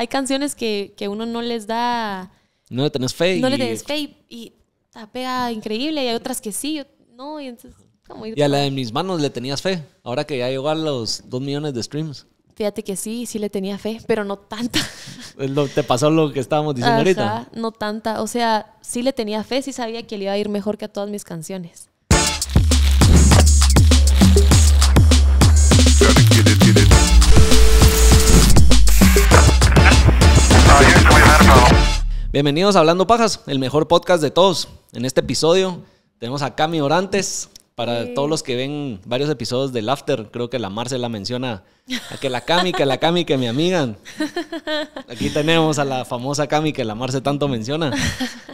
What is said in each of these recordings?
hay canciones que, uno no les da... No le tenés fe. No y... le tenés fe y, está increíble y hay otras que sí, no, y entonces... y a la de mis manos le tenías fe, ahora que ya llegó a los dos millones de streams. Fíjate que sí, sí le tenía fe, pero no tanta. te pasó lo que estábamos diciendo ahorita. No tanta, o sea, sí le tenía fe, sí sabía que le iba a ir mejor que a todas mis canciones. Bienvenidos a Hablando Pajas, el mejor podcast de todos. En este episodio tenemos a Cami Orantes, para todos los que ven varios episodios de Laughter, creo que la la menciona a que la Cami, que la Cami, que mi amiga. Aquí tenemos a la famosa Cami que la Marce tanto menciona.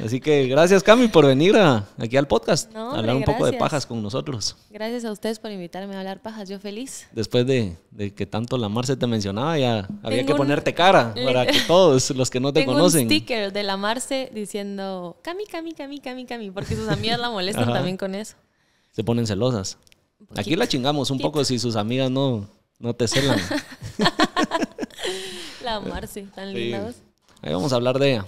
Así que gracias Cami por venir aquí al podcast, a hablar un poco de pajas con nosotros. Gracias a ustedes por invitarme a hablar pajas, yo feliz. Después de, que tanto la Marce te mencionaba, ya había que ponerte cara para que todos los que no te Tengo conocen. Un sticker de la Marce diciendo Cami, Cami, Cami, Cami, Cami, porque sus amigas la molestan también con eso se ponen celosas. Pues, aquí la chingamos un poco si sus amigas no, no te celan. la Marcy tan Ahí vamos a hablar de ella.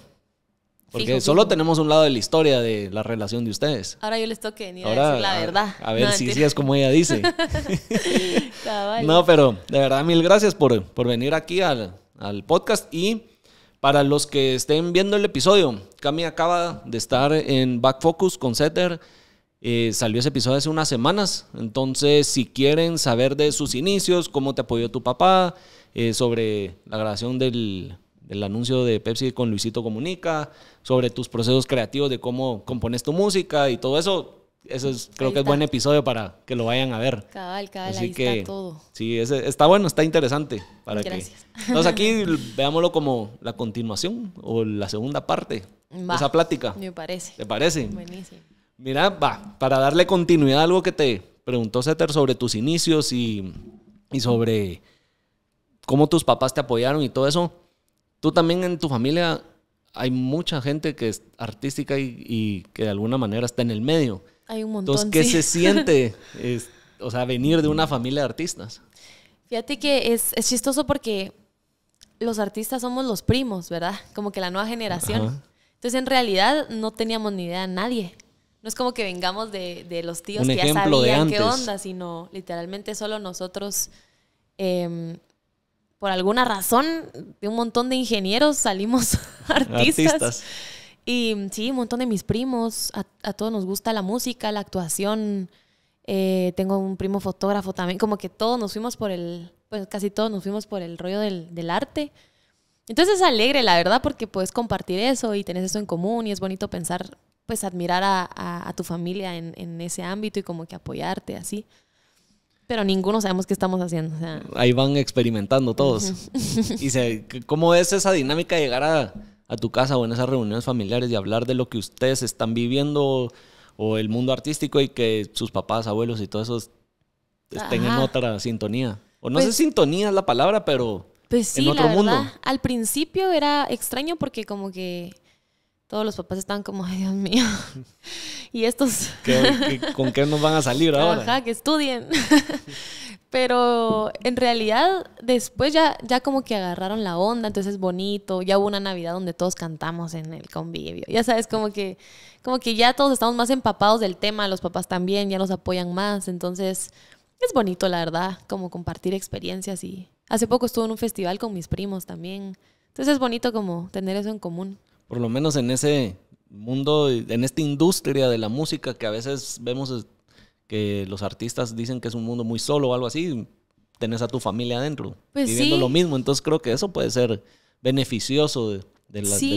Porque solo tenemos un lado de la historia de la relación de ustedes. Ahora yo les toque ni la verdad. A, ver si es como ella dice. no, pero de verdad, mil gracias por, venir aquí al, al, podcast. Y para los que estén viendo el episodio, Cami acaba de estar en Back Focus con Setter eh, salió ese episodio hace unas semanas, entonces si quieren saber de sus inicios, cómo te apoyó tu papá, eh, sobre la grabación del, anuncio de Pepsi con Luisito Comunica, sobre tus procesos creativos de cómo compones tu música y todo eso, eso es, creo que es buen episodio para que lo vayan a ver. Cada cada. Así está todo. Sí, está bueno, está interesante. Para Gracias. Que, entonces aquí veámoslo como la continuación o la segunda parte de esa plática. Me parece. ¿Te parece? Buenísimo. Mira, va, para darle continuidad a algo que te preguntó Setter sobre tus inicios y, sobre cómo tus papás te apoyaron y todo eso, tú también en tu familia hay mucha gente que es artística y, que de alguna manera está en el medio. Hay un montón. Entonces, ¿qué se siente, o sea, venir de una familia de artistas? Fíjate que es, chistoso porque los artistas somos los primos, ¿verdad? Como que la nueva generación. Entonces, en realidad, no teníamos ni idea de nadie no es como que vengamos de, los tíos que ya sabían qué onda, sino literalmente solo nosotros, em, por alguna razón, de un montón de ingenieros salimos artistas. Y sí, un montón de mis primos, a, todos nos gusta la música, la actuación. Eh, tengo un primo fotógrafo también, como que todos nos fuimos por el, pues casi todos nos fuimos por el rollo del, del arte. Entonces es alegre, la verdad, porque puedes compartir eso y tenés eso en común y es bonito pensar pues admirar a, tu familia en, ese ámbito y como que apoyarte así. Pero ninguno sabemos qué estamos haciendo. Ahí van experimentando todos. ¿Y cómo es esa dinámica de llegar a, tu casa o en esas reuniones familiares y hablar de lo que ustedes están viviendo o el mundo artístico y que sus papás, abuelos y todos esos estén en otra sintonía? O no pues sé sé sintonía es la palabra, pero pues en otro mundo. Al principio era extraño porque como que todos los papás estaban como, ay Dios mío, y estos... con qué nos van a salir ahora? Ajá, que estudien. Pero en realidad después ya, ya como que agarraron la onda, entonces es bonito, ya hubo una Navidad donde todos cantamos en el convivio, ya sabes, como que, como que ya todos estamos más empapados del tema, los papás también ya nos apoyan más, entonces es bonito la verdad, como compartir experiencias y hace poco estuve en un festival con mis primos también, entonces es bonito como tener eso en común por lo menos en ese mundo, en esta industria de la música que a veces vemos que los artistas dicen que es un mundo muy solo o algo así, tenés a tu familia adentro pues viviendo lo mismo. Entonces creo que eso puede ser beneficioso de,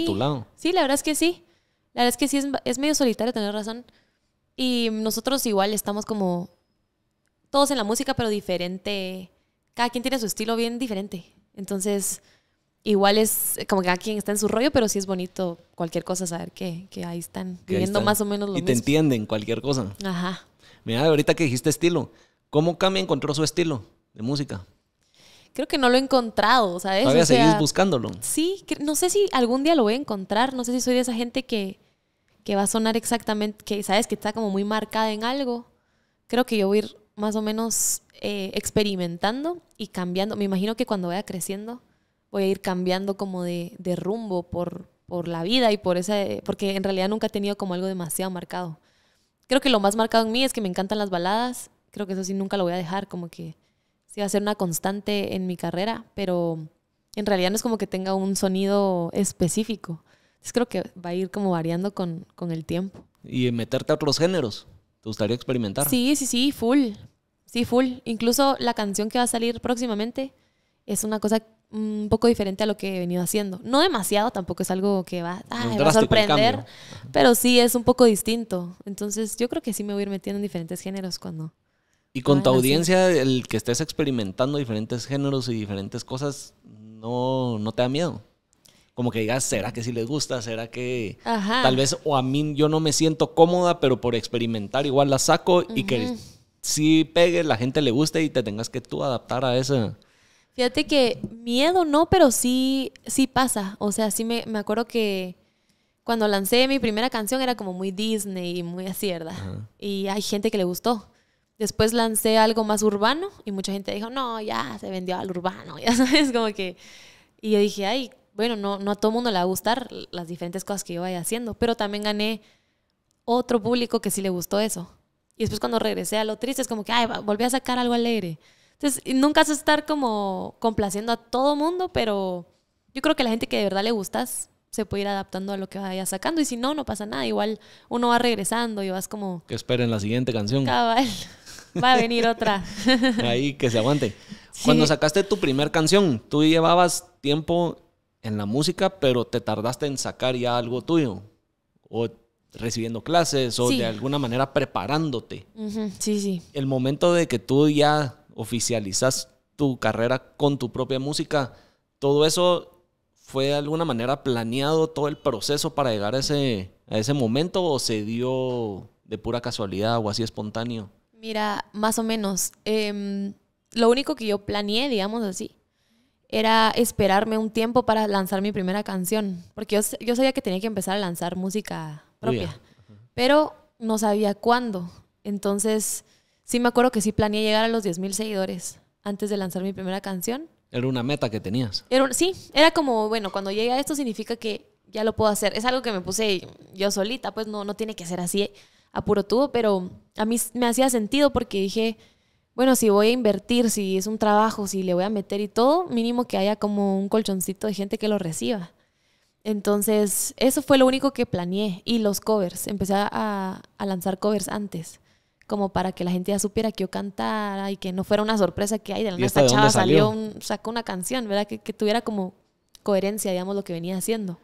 tu lado. Sí, la verdad es que sí. La verdad es que sí, es, es medio solitario, tener razón. Y nosotros igual estamos como todos en la música, pero diferente. Cada quien tiene su estilo bien diferente. Entonces, igual es eh, como que a quien está en su rollo, pero sí es bonito cualquier cosa saber que, ahí están viendo viviendo más o menos lo y mismo. Y te entienden cualquier cosa. Ajá. Mira, ahorita que dijiste estilo, ¿cómo Cami encontró su estilo de música? Creo que no lo he encontrado, ¿sabes? Todavía o sea, seguís buscándolo. Sí, no sé si algún día lo voy a encontrar, no sé si soy de esa gente que, va a sonar exactamente, que sabes que está como muy marcada en algo. Creo que yo voy a ir más o menos eh, experimentando y cambiando. Me imagino que cuando vaya creciendo, voy a ir cambiando como de, de rumbo por, por la vida y por esa... porque en realidad nunca he tenido como algo demasiado marcado. Creo que lo más marcado en mí es que me encantan las baladas, creo que eso sí nunca lo voy a dejar, como que sí va a ser una constante en mi carrera, pero en realidad no es como que tenga un sonido específico. Entonces creo que va a ir como variando con, con el tiempo. ¿Y meterte a otros géneros? ¿Te gustaría experimentar? Sí, sí, sí, full. Sí, full. Incluso la canción que va a salir próximamente es una cosa un poco diferente a lo que he venido haciendo. No demasiado, tampoco es algo que va, a sorprender, pero sí es un poco distinto. Entonces yo creo que sí me voy a ir metiendo en diferentes géneros cuando... Y con tu audiencia, el que estés experimentando diferentes géneros y diferentes cosas, no, no te da miedo. Como que digas, ¿será que sí les gusta? ¿Será que tal vez o a mí yo no me siento cómoda, pero por experimentar igual la saco y que si pegue, la gente le guste y te tengas que tú adaptar a esa... Fíjate que miedo no, pero sí, sí pasa. O sea, sí me, acuerdo que cuando lancé mi primera canción era como muy Disney y muy así, Y hay gente que le gustó. Después lancé algo más urbano y mucha gente dijo, no, ya se vendió al urbano, ya sabes, como que... Y yo dije, ay, bueno, no, no a todo mundo le va a gustar las diferentes cosas que yo vaya haciendo, pero también gané otro público que sí le gustó eso. Y después cuando regresé a lo triste es como que, ay, volví a sacar algo alegre. Entonces, nunca a estar como complaciendo a todo mundo, pero yo creo que la gente que de verdad le gustas se puede ir adaptando a lo que vaya sacando. Y si no, no pasa nada. Igual uno va regresando y vas como. Que esperen la siguiente canción. Va a venir otra. Ahí, que se aguante. Cuando sacaste tu primer canción, tú llevabas tiempo en la música, pero te tardaste en sacar ya algo tuyo. O recibiendo clases o de alguna manera preparándote. Sí, sí. El momento de que tú ya oficializas tu carrera con tu propia música. Todo eso fue de alguna manera planeado, todo el proceso para llegar a ese, a ese momento o se dio de pura casualidad o así espontáneo? Mira, más o menos. Em, lo único que yo planeé, digamos así, era esperarme un tiempo para lanzar mi primera canción, porque yo, yo sabía que tenía que empezar a lanzar música propia, pero no sabía cuándo. Entonces sí me acuerdo que sí planeé llegar a los 10.000 seguidores antes de lanzar mi primera canción. Era una meta que tenías. Era sí, era como, bueno, cuando llegue a esto significa que ya lo puedo hacer. Es algo que me puse yo solita, pues no, no tiene que ser así a puro tubo, pero a mí me hacía sentido porque dije, bueno, si voy a invertir, si es un trabajo, si le voy a meter y todo, mínimo que haya como un colchoncito de gente que lo reciba. Entonces, eso fue lo único que planeé. Y los covers, empecé a lanzar covers antes como para que la gente ya supiera que yo cantara y que no fuera una sorpresa que hay de la nada chava salió, sacó una canción, ¿verdad? Que, que, tuviera como coherencia, digamos, lo que venía haciendo.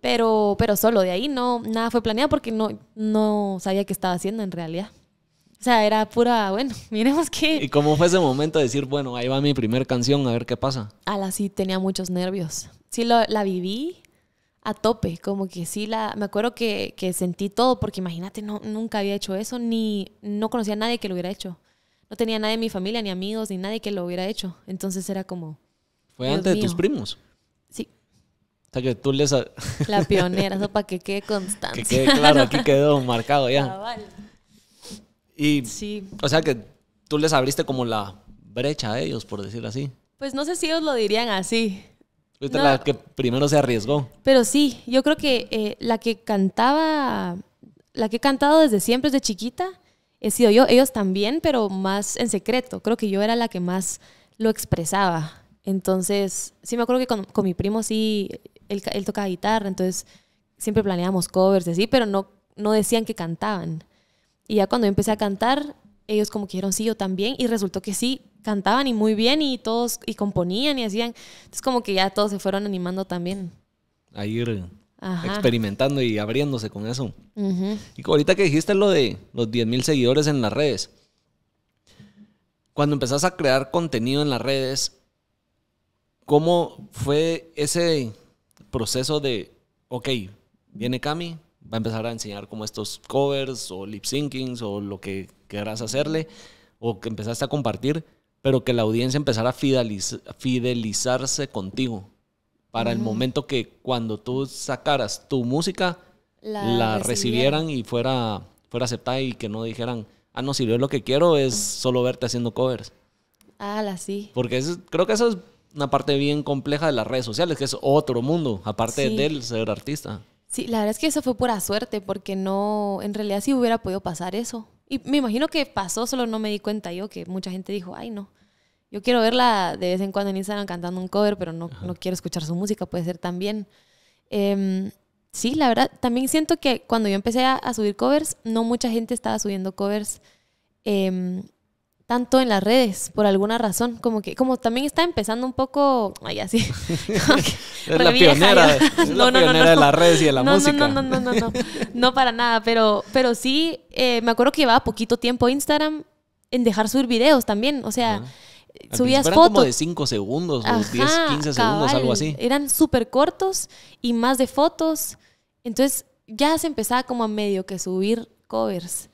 Pero, pero solo de ahí no, nada fue planeado porque no, no sabía qué estaba haciendo en realidad. O sea, era pura, bueno, miremos qué. ¿Y cómo fue ese momento de decir, bueno, ahí va mi primer canción, a ver qué pasa? Ala, sí, tenía muchos nervios. Sí, lo, la viví, a tope, como que sí, la, me acuerdo que, sentí todo, porque imagínate, no, nunca había hecho eso, ni no conocía a nadie que lo hubiera hecho. No tenía nadie en mi familia, ni amigos, ni nadie que lo hubiera hecho. Entonces era como... Fue antes de tus primos. Sí. O sea, que tú les... La pionera, eso para que quede constante. Que quede claro, aquí quedó marcado ya. Y, sí. O sea, que tú les abriste como la brecha a ellos, por decirlo así. Pues no sé si ellos lo dirían así, la que primero se arriesgó. Pero sí, yo creo que eh, la que cantaba, la que he cantado desde siempre, desde chiquita, he sido yo. Ellos también, pero más en secreto. Creo que yo era la que más lo expresaba. Entonces, sí me acuerdo que con, mi primo sí, él, tocaba guitarra, entonces siempre planeábamos covers y así, pero no, no decían que cantaban. Y ya cuando empecé a cantar, ellos como que dijeron sí, yo también, y resultó que sí, cantaban y muy bien y todos y componían y hacían. Entonces como que ya todos se fueron animando también. A ir experimentando y abriéndose con eso. Y ahorita que dijiste lo de los 10 mil seguidores en las redes, cuando empezás a crear contenido en las redes, ¿cómo fue ese proceso de, ok, viene Cami, va a empezar a enseñar como estos covers o lip syncings o lo que querrás hacerle o que empezaste a compartir? pero que la audiencia empezara a fidelizarse contigo para el momento que cuando tú sacaras tu música, la, recibieran y fuera, fuera aceptada y que no dijeran, ah, no, si yo lo que quiero es solo verte haciendo covers. Ah, la sí. Porque creo que eso es una parte bien compleja de las redes sociales, que es otro mundo, aparte del ser artista. Sí, la verdad es que eso fue pura suerte, porque no, en realidad sí hubiera podido pasar eso. Y me imagino que pasó, solo no me di cuenta yo que mucha gente dijo, ay no, yo quiero verla de vez en cuando en Instagram cantando un cover, pero no, no quiero escuchar su música, puede ser también. Em, sí, la verdad, también siento que cuando yo empecé a, subir covers, no mucha gente estaba subiendo covers em, tanto en las redes por alguna razón, como que como también está empezando un poco, ay así. es la pionera, es la no, no, pionera no, de las redes y de la música. No, no, no, no, no, no, para nada, pero pero sí eh, me acuerdo que llevaba poquito tiempo Instagram en dejar subir videos también, o sea, subías fotos como de 5 segundos 10, 15 segundos, algo así. Eran súper cortos y más de fotos. Entonces, ya se empezaba como a medio que subir covers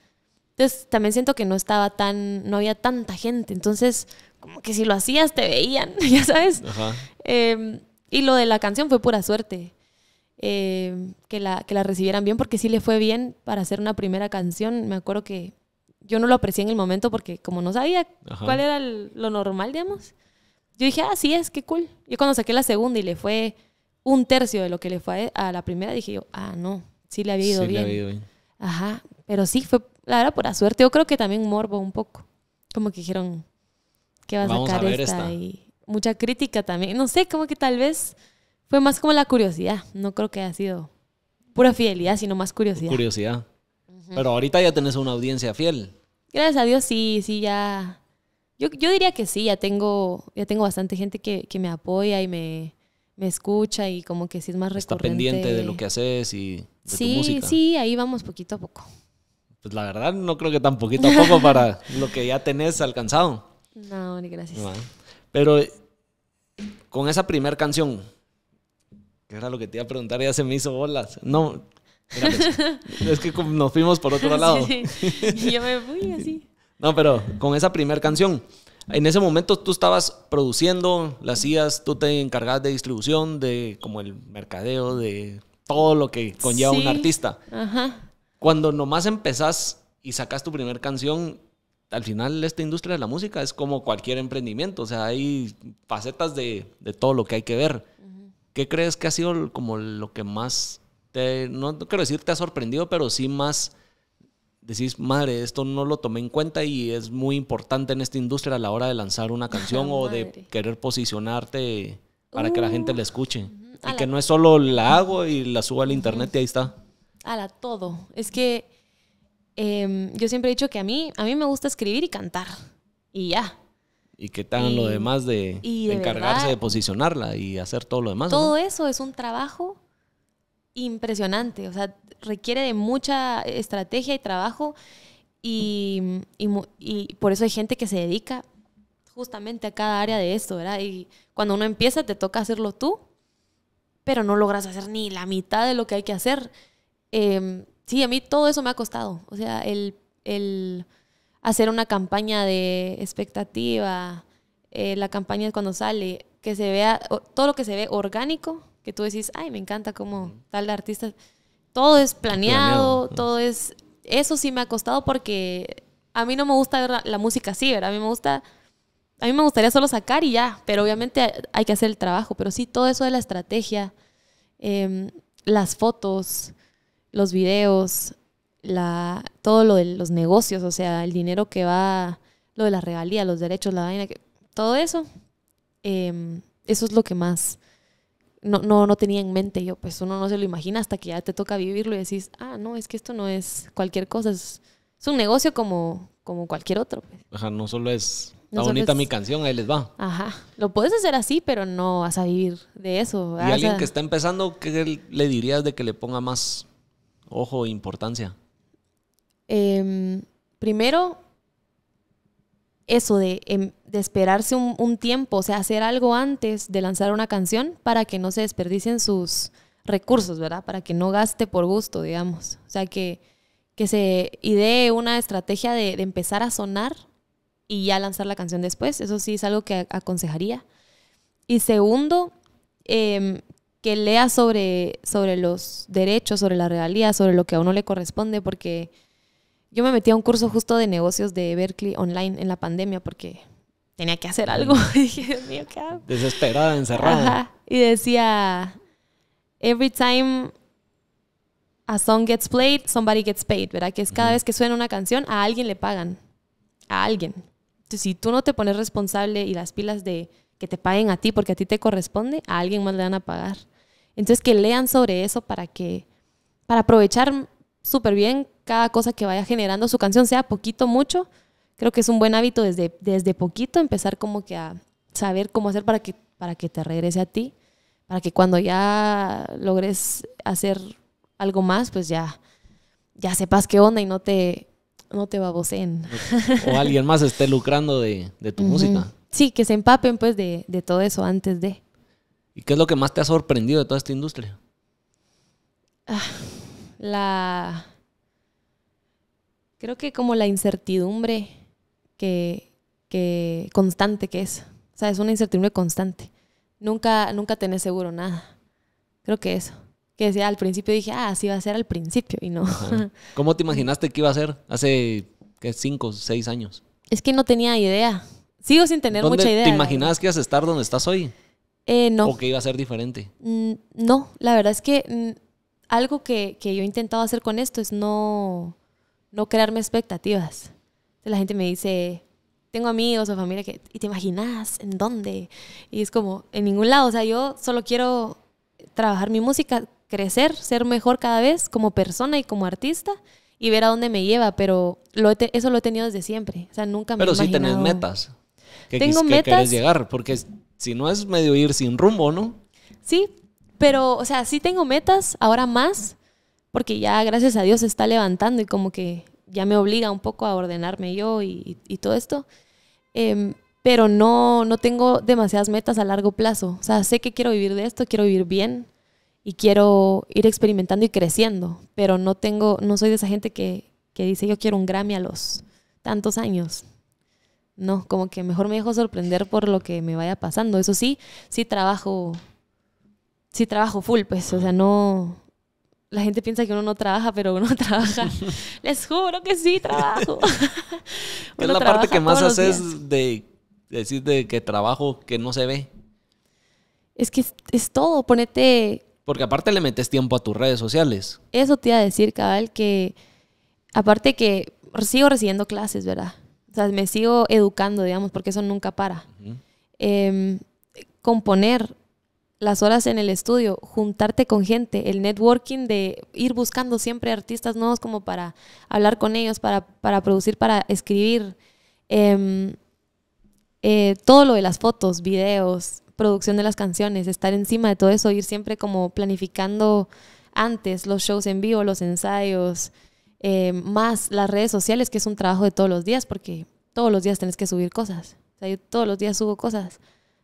también siento que no estaba tan, no había tanta gente. Entonces, como que si lo hacías te veían, ya sabes. Em, y lo de la canción fue pura suerte. Em, que, la, que la recibieran bien, porque sí le fue bien para hacer una primera canción. Me acuerdo que yo no lo aprecié en el momento porque como no sabía cuál era lo normal, digamos, yo dije, ah, sí es, qué cool. Yo cuando saqué la segunda y le fue un tercio de lo que le fue a, la primera, dije yo, ah, no, sí le había ido, sí bien. Le había ido bien. Ajá, pero sí, fue la verdad, pura suerte. Yo creo que también morbo un poco. Como que dijeron, ¿qué va a sacar esta? Y mucha crítica también. No sé, como que tal vez fue más como la curiosidad. No creo que haya sido pura fidelidad, sino más curiosidad. Curiosidad. Pero ahorita ya tenés una audiencia fiel. Gracias a Dios, sí, sí, ya. Yo, yo diría que sí, ya tengo, ya tengo bastante gente que, me apoya y me, me escucha y como que sí es más recurrente. Está pendiente de lo que haces y de tu música. Sí, sí, ahí vamos poquito a poco pues la verdad no creo que tan poquito a poco para lo que ya tenés alcanzado. No, ni gracias. ¿eh? Pero con esa primera canción, que era lo que te iba a preguntar, ya se me hizo bolas. No, es que nos fuimos por otro lado. Sí, Yo me fui así. No, pero con esa primera canción, en ese momento tú estabas produciendo, las hacías, tú te encargabas de distribución, de como el mercadeo, de todo lo que conlleva un artista. Ajá. Cuando nomás empezás y sacas tu primera canción, al final esta industria de la música es como cualquier emprendimiento, o sea, hay facetas de, todo lo que hay que ver. ¿Qué crees que ha sido como lo que más te, no, quiero decir te ha sorprendido, pero sí más decís, madre, esto no lo tomé en cuenta y es muy importante en esta industria a la hora de lanzar una canción o de querer posicionarte para que la gente la uh, escuche. Y que no es solo la hago y la subo al internet y ahí está a la todo. Es que em, yo siempre he dicho que a mí, a mí me gusta escribir y cantar. Y ya. Y que tan lo demás de, encargarse de posicionarla y hacer todo lo demás. Todo eso es un trabajo impresionante. O sea, requiere de mucha estrategia y trabajo. Y, y, por eso hay gente que se dedica justamente a cada área de esto, ¿verdad? Y cuando uno empieza te toca hacerlo tú, pero no logras hacer ni la mitad de lo que hay que hacer. Em, sí, a mí todo eso me ha costado. O sea, el, hacer una campaña de expectativa, eh, la campaña cuando sale, que se vea, todo lo que se ve orgánico, que tú decís, ay, me encanta como tal de artista, todo es planeado, todo es... Eso sí me ha costado porque a mí no me gusta ver la, música así, ¿verdad? A mí me gusta... A mí me gustaría solo sacar y ya, pero obviamente hay que hacer el trabajo. Pero sí, todo eso de la estrategia, em, las fotos, los videos, la, todo lo de los negocios, o sea, el dinero que va, lo de la regalía, los derechos, la vaina, que, todo eso, em, eso es lo que más no, no, tenía en mente yo, pues uno no se lo imagina hasta que ya te toca vivirlo y decís, ah, no, es que esto no es cualquier cosa, es, un negocio como, como cualquier otro. Pues". Ajá, no solo es, está ah, bonita mi canción, ahí les va. Ajá, lo puedes hacer así, pero no vas a vivir de eso. Y alguien que está empezando, ¿qué le dirías de que le ponga más ojo, importancia? Em, primero, eso de, em, esperarse un, tiempo, o sea, hacer algo antes de lanzar una canción para que no se desperdicien sus recursos, ¿verdad? Para que no gaste por gusto, digamos. O sea, que, que se idee una estrategia de, de empezar a sonar y ya lanzar la canción después. Eso sí es algo que aconsejaría. Y segundo, eh, que lea sobre, sobre los derechos, sobre la realidad, sobre lo que a uno le corresponde, porque yo me metí a un curso justo de negocios de Berkeley online en la pandemia porque tenía que hacer algo. dije, Dios ¿qué hago? Desesperada, encerrada. Y decía, every time a song gets played, somebody gets paid, ¿verdad? Que es cada vez que suena una canción, a alguien le pagan. A alguien. si tú no te pones responsable y las pilas de que te paguen a ti porque a ti te corresponde, a alguien más le van a pagar. Entonces que lean sobre eso para que, para aprovechar súper bien cada cosa que vaya generando su canción, sea poquito, mucho. Creo que es un buen hábito desde, desde poquito empezar como que a saber cómo hacer para que, para que te regrese a ti, para que cuando ya logres hacer algo más, pues ya, ya sepas qué onda y no te, no te baboseen. O alguien más esté lucrando de, tu música. Sí, que se empapen pues de todo eso antes de. ¿Y qué es lo que más te ha sorprendido de toda esta industria? Ah, la. Creo que como la incertidumbre que, que constante que es. O sea, es una incertidumbre constante. Nunca, nunca tenés seguro nada. Creo que eso. Que decía al principio dije, ah, así va a ser al principio y no. ¿Cómo te imaginaste que iba a ser hace ¿qué, cinco, seis años? Es que no tenía idea. Sigo sin tener mucha idea. ¿Te imaginabas que ibas a estar donde estás hoy? Eh, ¿O que iba a ser diferente? Mm, no, la verdad es que mm, algo que, que, yo he intentado hacer con esto es no, no crearme expectativas. La gente me dice, tengo amigos o familia que, ¿y te imaginas en dónde? Y es como, en ningún lado, o sea, yo solo quiero trabajar mi música, crecer, ser mejor cada vez como persona y como artista y ver a dónde me lleva, pero lo eso lo he tenido desde siempre, o sea, nunca me Pero sí tenés metas. Que, tengo metas. Querés llegar, porque es si no es medio ir sin rumbo, ¿no? Sí, pero, o sea, sí tengo metas, ahora más, porque ya gracias a Dios se está levantando y como que ya me obliga un poco a ordenarme yo y, todo esto. Em, pero no, no tengo demasiadas metas a largo plazo. O sea, sé que quiero vivir de esto, quiero vivir bien y quiero ir experimentando y creciendo, pero no tengo, no soy de esa gente que, que dice yo quiero un Grammy a los tantos años no, como que mejor me dejo sorprender por lo que me vaya pasando. Eso sí, sí trabajo, sí trabajo full, pues, o sea, no... La gente piensa que uno no trabaja, pero uno trabaja. Les juro que sí trabajo. es la parte que más haces de decir de que trabajo que no se ve? Es que es, es todo, ponete... Porque aparte le metes tiempo a tus redes sociales. Eso te iba a decir, cabal, que aparte que sigo recibiendo clases, ¿verdad? O sea, me sigo educando, digamos, porque eso nunca para. Em, componer las horas en el estudio, juntarte con gente, el networking de ir buscando siempre artistas nuevos como para hablar con ellos, para, para producir, para escribir. Em, eh, todo lo de las fotos, videos, producción de las canciones, estar encima de todo eso, ir siempre como planificando antes los shows en vivo, los ensayos, eh, más las redes sociales, que es un trabajo de todos los días, porque todos los días tenés que subir cosas. yo todos los días subo cosas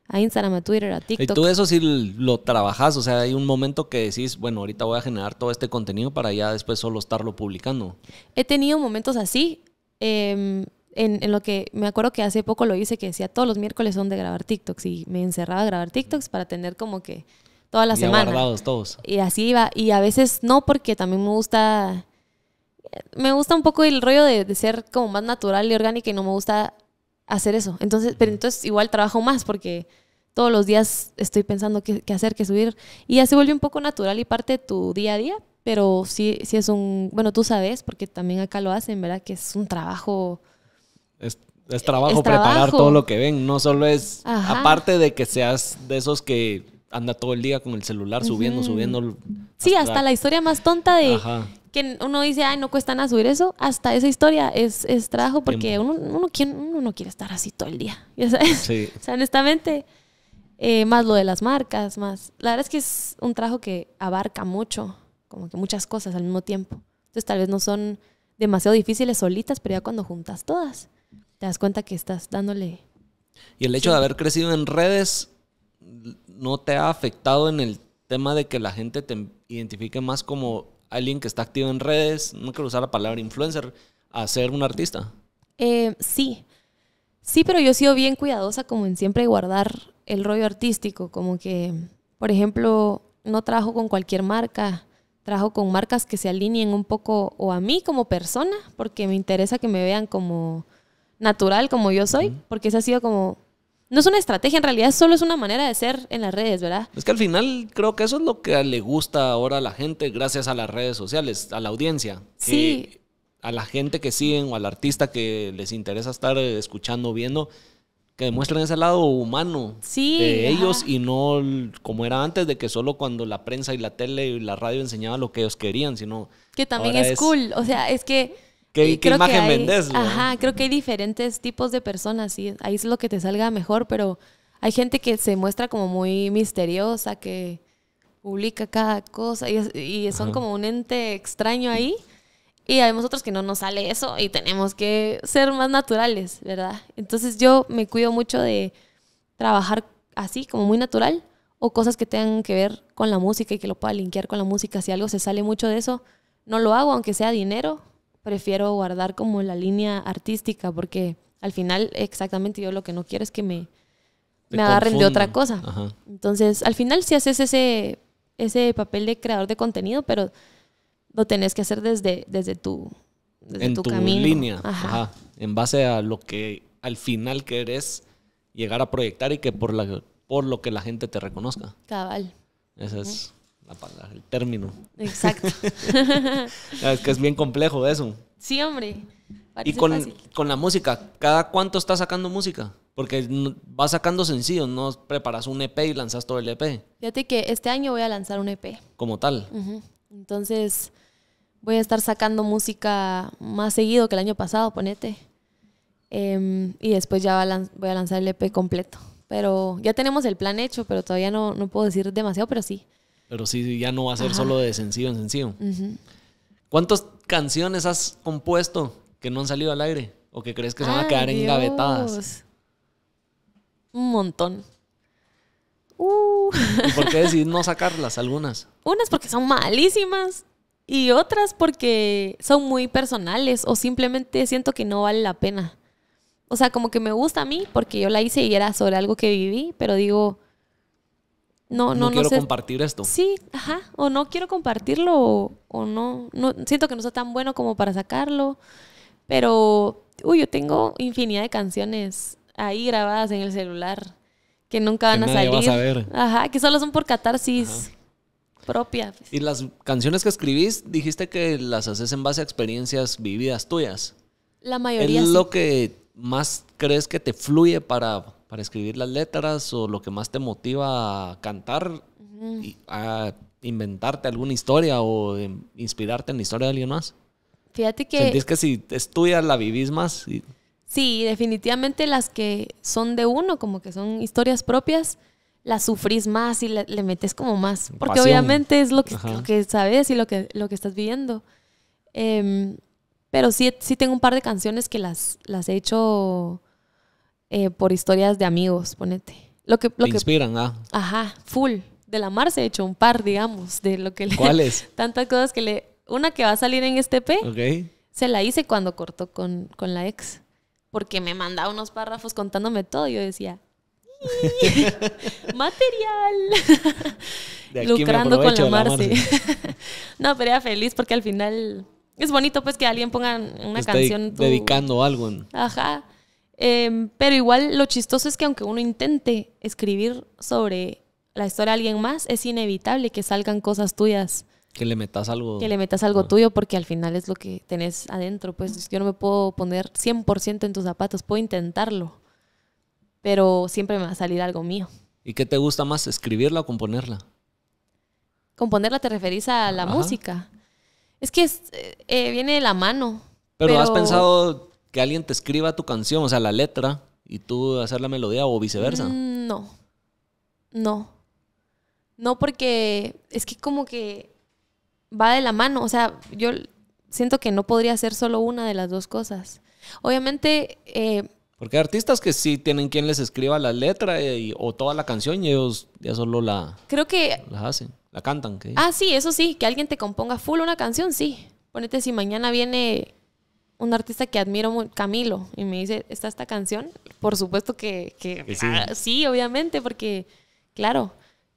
a Instagram, a Twitter, a TikTok. Y tú eso sí lo trabajas, o sea, hay un momento que decís, bueno, ahorita voy a generar todo este contenido para ya después solo estarlo publicando. He tenido momentos así, em, en, lo que me acuerdo que hace poco lo hice, que decía, todos los miércoles son de grabar TikToks y me encerraba a grabar TikToks para tener como que toda la semana. todos. Y así iba, y a veces no, porque también me gusta me gusta un poco el rollo de, ser como más natural y orgánica y no me gusta hacer eso. Entonces, pero entonces igual trabajo más porque todos los días estoy pensando qué, hacer, qué subir. Y ya se vuelve un poco natural y parte de tu día a día, pero sí, sí es un, bueno, tú sabes, porque también acá lo hacen, ¿verdad? Que es un trabajo. Es, trabajo preparar todo lo que ven, no solo es, aparte de que seas de esos que anda todo el día con el celular subiendo, subiendo. Sí, hasta la historia más tonta de que uno dice, ay, no cuesta nada subir eso, hasta esa historia es, es trabajo porque uno, quiere, uno, no quiere estar así todo el día, ¿ya O sea, honestamente, eh, más lo de las marcas, más... La verdad es que es un trabajo que abarca mucho, como que muchas cosas al mismo tiempo. Entonces tal vez no son demasiado difíciles solitas, pero ya cuando juntas todas, te das cuenta que estás dándole... Y el hecho de haber crecido en redes no te ha afectado en el tema de que la gente te identifique más como alguien que está activo en redes, no quiero usar la palabra influencer, a ser un artista? Eh, sí, sí, pero yo he sido bien cuidadosa como en siempre guardar el rollo artístico, como que, por ejemplo, no trabajo con cualquier marca, trabajo con marcas que se alineen un poco o a mí como persona, porque me interesa que me vean como natural, como yo soy, porque esa ha sido como no es una estrategia, en realidad solo es una manera de ser en las redes, ¿verdad? Es que al final creo que eso es lo que le gusta ahora a la gente gracias a las redes sociales, a la audiencia. Sí. a la gente que siguen o al artista que les interesa estar eh, escuchando, viendo, que demuestren ese lado humano sí, de ellos y no como era antes de que solo cuando la prensa y la tele y la radio enseñaban lo que ellos querían, sino... Que también es cool, o sea, es que ¿Qué, qué imagen Ajá, creo que hay diferentes tipos de personas y ahí es lo que te salga mejor, pero hay gente que se muestra como muy misteriosa, que publica cada cosa y, son como un ente extraño ahí. Y hay otros que no nos sale eso y tenemos que ser más naturales, ¿verdad? Entonces yo me cuido mucho de trabajar así, como muy natural, o cosas que tengan que ver con la música y que lo pueda linkear con la música. Si algo se sale mucho de eso, no lo hago, aunque sea dinero, prefiero guardar como la línea artística, porque al final exactamente yo lo que no quiero es que me, me agarren de otra cosa. Entonces, al final si haces ese, ese papel de creador de contenido, pero lo tenés que hacer desde, desde tu, desde en tu, línea, en base a lo que al final querés llegar a proyectar y que por, la, por lo que la gente te reconozca. Cabal. Eso es el término. Exacto. es que es bien complejo eso. Sí, hombre. y con, la música, ¿cada cuánto estás sacando música? Porque vas sacando sencillos, no preparas un EP y lanzas todo el EP. Fíjate que este año voy a lanzar un EP. Como tal. Entonces, voy a estar sacando música más seguido que el año pasado, ponete. Em, y después ya voy a lanzar el EP completo. Pero ya tenemos el plan hecho, pero todavía no, no puedo decir demasiado, pero sí pero sí ya no va a ser solo de sencillo en sencillo. ¿Cuántas canciones has compuesto que no han salido al aire o que crees que se van a quedar engavetadas? Un montón. ¿Y por qué uh. decidís no sacarlas algunas? Unas porque son malísimas y otras porque son muy personales o simplemente siento que no vale la pena. O sea, como que me gusta a mí porque yo la hice y era sobre algo que viví, pero digo, no, no, no quiero compartir esto. Sí, ajá, o no quiero compartirlo o, no, siento que no soy tan bueno como para sacarlo, pero, uy, yo tengo infinidad de canciones ahí grabadas en el celular que nunca van a salir. a Ajá, que solo son por catarsis propia. Y las canciones que escribís, dijiste que las haces en base a experiencias vividas tuyas. La mayoría. ¿Es lo que más crees que te fluye para para escribir las letras o lo que más te motiva a cantar, y a inventarte alguna historia o inspirarte en la historia de alguien más? Fíjate que... ¿Sentís que si estudias la vivís más? Sí, definitivamente las que son de uno, como que son historias propias, las sufrís más y le, metes como más. Porque obviamente es lo que, que, sabes y lo que, lo que estás viviendo. Em, pero sí, sí tengo un par de canciones que las, las he hecho eh, por historias de amigos, ponete. Lo que, lo que, inspiran, ah. Ajá, full. De la Mar se ha hecho un par, digamos, de lo que ¿Cuáles? Tantas cosas que le... Una que va a salir en este P, se la hice cuando cortó con, con la ex, porque me mandaba unos párrafos contándome todo y yo decía, material. De aquí Lucrando con la Marce. no, pero era feliz porque al final es bonito pues que alguien ponga una canción. Dedicando algo. Ajá. Em, pero igual lo chistoso es que aunque uno intente escribir sobre la historia de alguien más, es inevitable que salgan cosas tuyas. Que le metas algo. Que le metas algo ah. tuyo porque al final es lo que tenés adentro. Pues yo no me puedo poner 100% en tus zapatos, puedo intentarlo, pero siempre me va a salir algo mío. ¿Y qué te gusta más, escribirla o componerla? Componerla te referís a la música. Es que eh, eh, viene de la mano. pero... has pensado que alguien te escriba tu canción, o sea, la letra, y tú hacer la melodía o viceversa? Mm, no. No. No, porque es que como que va de la mano. O sea, yo siento que no podría ser solo una de las dos cosas. Obviamente. Eh, porque hay artistas que sí tienen quien les escriba la letra o toda la canción y ellos ya solo la. Creo que. La hacen, la cantan. Ah, sí, eso sí, que alguien te componga full una canción, sí. Ponete si mañana viene un artista que admiro muy, Camilo, y me dice, ¿está esta canción? Por supuesto que, sí. obviamente, porque, claro,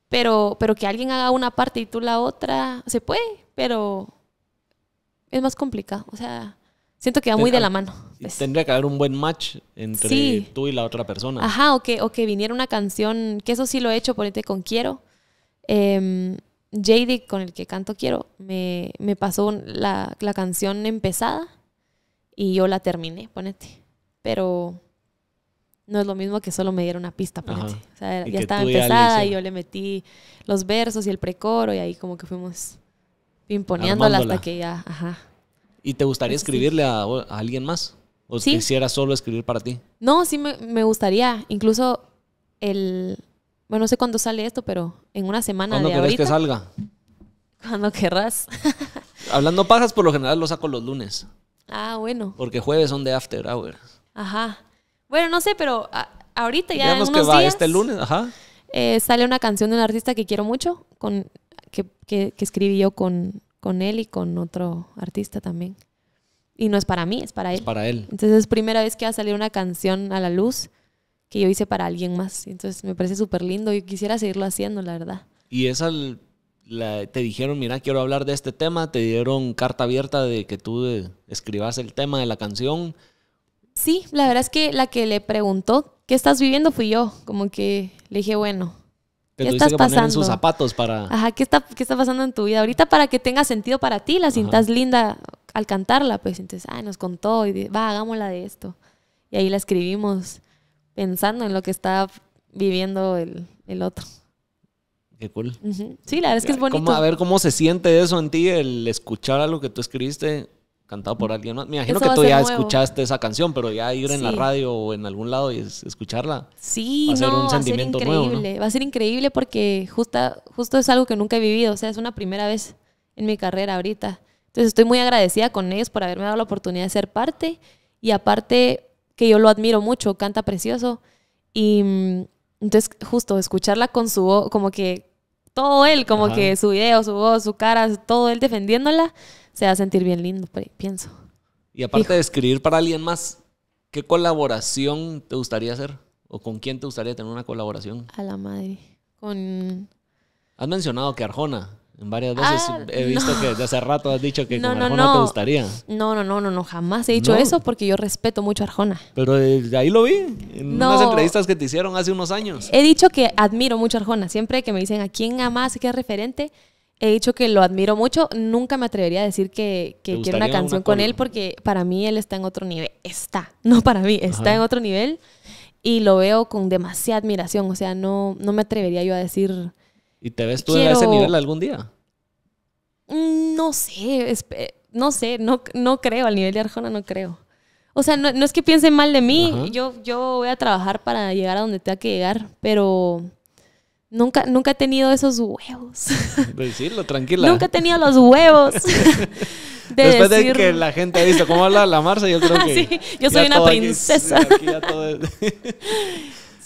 pero, pero que alguien haga una parte y tú la otra, se puede, pero es más complicado. O sea, siento que va muy de la mano. Pues. Tendría que haber un buen match entre tú y la otra persona. Ajá, o que, o que viniera una canción, que eso sí lo he hecho, ponete con Quiero. Em, JD, con el que canto Quiero, me, me pasó la canción empezada y yo la terminé, ponete. Pero no es lo mismo que solo me diera una pista, ponete. O sea, ya estaba empezada y yo le metí los versos y el precoro y ahí como que fuimos imponiéndola hasta que ya, ajá. ¿Y te gustaría escribirle a, alguien más? ¿O si quisiera solo escribir para ti? No, sí me, gustaría. Incluso el... Bueno, no sé cuándo sale esto, pero en una semana cuando querés que salga? Cuando querrás. Hablando pajas, por lo general lo saco los lunes. Ah, bueno. Porque jueves son de after hours. Ajá. Bueno, no sé, pero ahorita ya en unos que va este lunes, ajá. Eh, sale una canción de un artista que quiero mucho, con, que, que, escribí yo con, con él y con otro artista también. Y no es para mí, es para él. Es para él. Entonces es primera vez que va a salir una canción a la luz que yo hice para alguien más. Entonces me parece súper lindo y quisiera seguirlo haciendo, la verdad. Y es al te dijeron, mira, quiero hablar de este tema, te dieron carta abierta de que tú eh, escribas el tema de la canción. Sí, la verdad es que la que le preguntó, ¿qué estás viviendo? Fui yo, como que le dije, bueno. ¿Qué estás pasando? sus zapatos para... Ajá, ¿qué está, ¿qué está pasando en tu vida? Ahorita para que tenga sentido para ti, la cintas linda al cantarla, pues entonces, ay, ah, nos contó y va, hagámosla de esto. Y ahí la escribimos pensando en lo que está viviendo el, el otro. Qué cool. Sí, la verdad es que es bonito. a ver cómo se siente eso en ti, el escuchar algo que tú escribiste cantado por alguien más. Me imagino que tú ya escuchaste esa canción, pero ya ir en la radio o en algún lado y escucharla. Sí, va a ser un sentimiento increíble. Va a ser increíble porque justa, justo es algo que nunca he vivido. O sea, es una primera vez en mi carrera ahorita. Entonces estoy muy agradecida con ellos por haberme dado la oportunidad de ser parte. Y aparte que yo lo admiro mucho, canta precioso. Y mm, entonces justo escucharla con su voz, como que todo él, como que su video, su voz, su cara, todo él defendiéndola, se va a sentir bien lindo, pienso. Y aparte de escribir para alguien más, ¿qué colaboración te gustaría hacer? ¿O con quién te gustaría tener una colaboración? A la madre. Con. Has mencionado que Arjona. Varias ah, veces he visto que desde hace rato has dicho que con Arjona te gustaría. No, no, no, no, no, jamás he dicho eso porque yo respeto mucho a Arjona. Pero eh, de ahí lo vi, en unas entrevistas que te hicieron hace unos años. He dicho que admiro mucho a Arjona. Siempre que me dicen a quién amas, qué referente, he dicho que lo admiro mucho. Nunca me atrevería a decir que, quiero una canción con él porque para mí él está en otro nivel. Está, no para mí, está en otro nivel y lo veo con demasiada admiración. O sea, no, no me atrevería yo a decir ¿Y te ves tú en ese nivel algún día? Mm, no sé, no sé, no, no creo, al nivel de Arjona no creo. O sea, no, es que piensen mal de mí, yo, yo voy a trabajar para llegar a donde tenga que llegar, pero nunca, nunca he tenido esos huevos. Decirlo, pues tranquila. nunca he tenido los huevos. Después de que la gente ha visto cómo habla la Marcia, yo creo que. yo soy una princesa.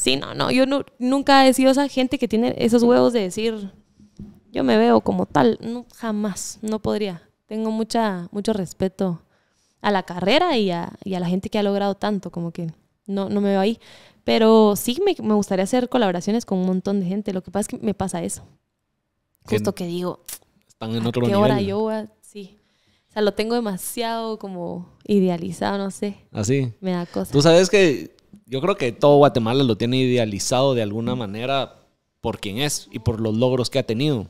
Sí, no, no, yo nunca he sido esa gente que tiene esos huevos de decir, yo me veo como tal, no, jamás, no podría. Tengo mucha, mucho respeto a la carrera y a, la gente que ha logrado tanto, como que no, no me veo ahí. Pero sí me, gustaría hacer colaboraciones con un montón de gente, lo que pasa es que me pasa eso. Justo que, digo, están en ah, otro qué yo sí. O sea, lo tengo demasiado como idealizado, no sé. Así. ¿Ah, me da cosa. Tú sabes que yo creo que todo Guatemala lo tiene idealizado de alguna manera por quién es y por los logros que ha tenido.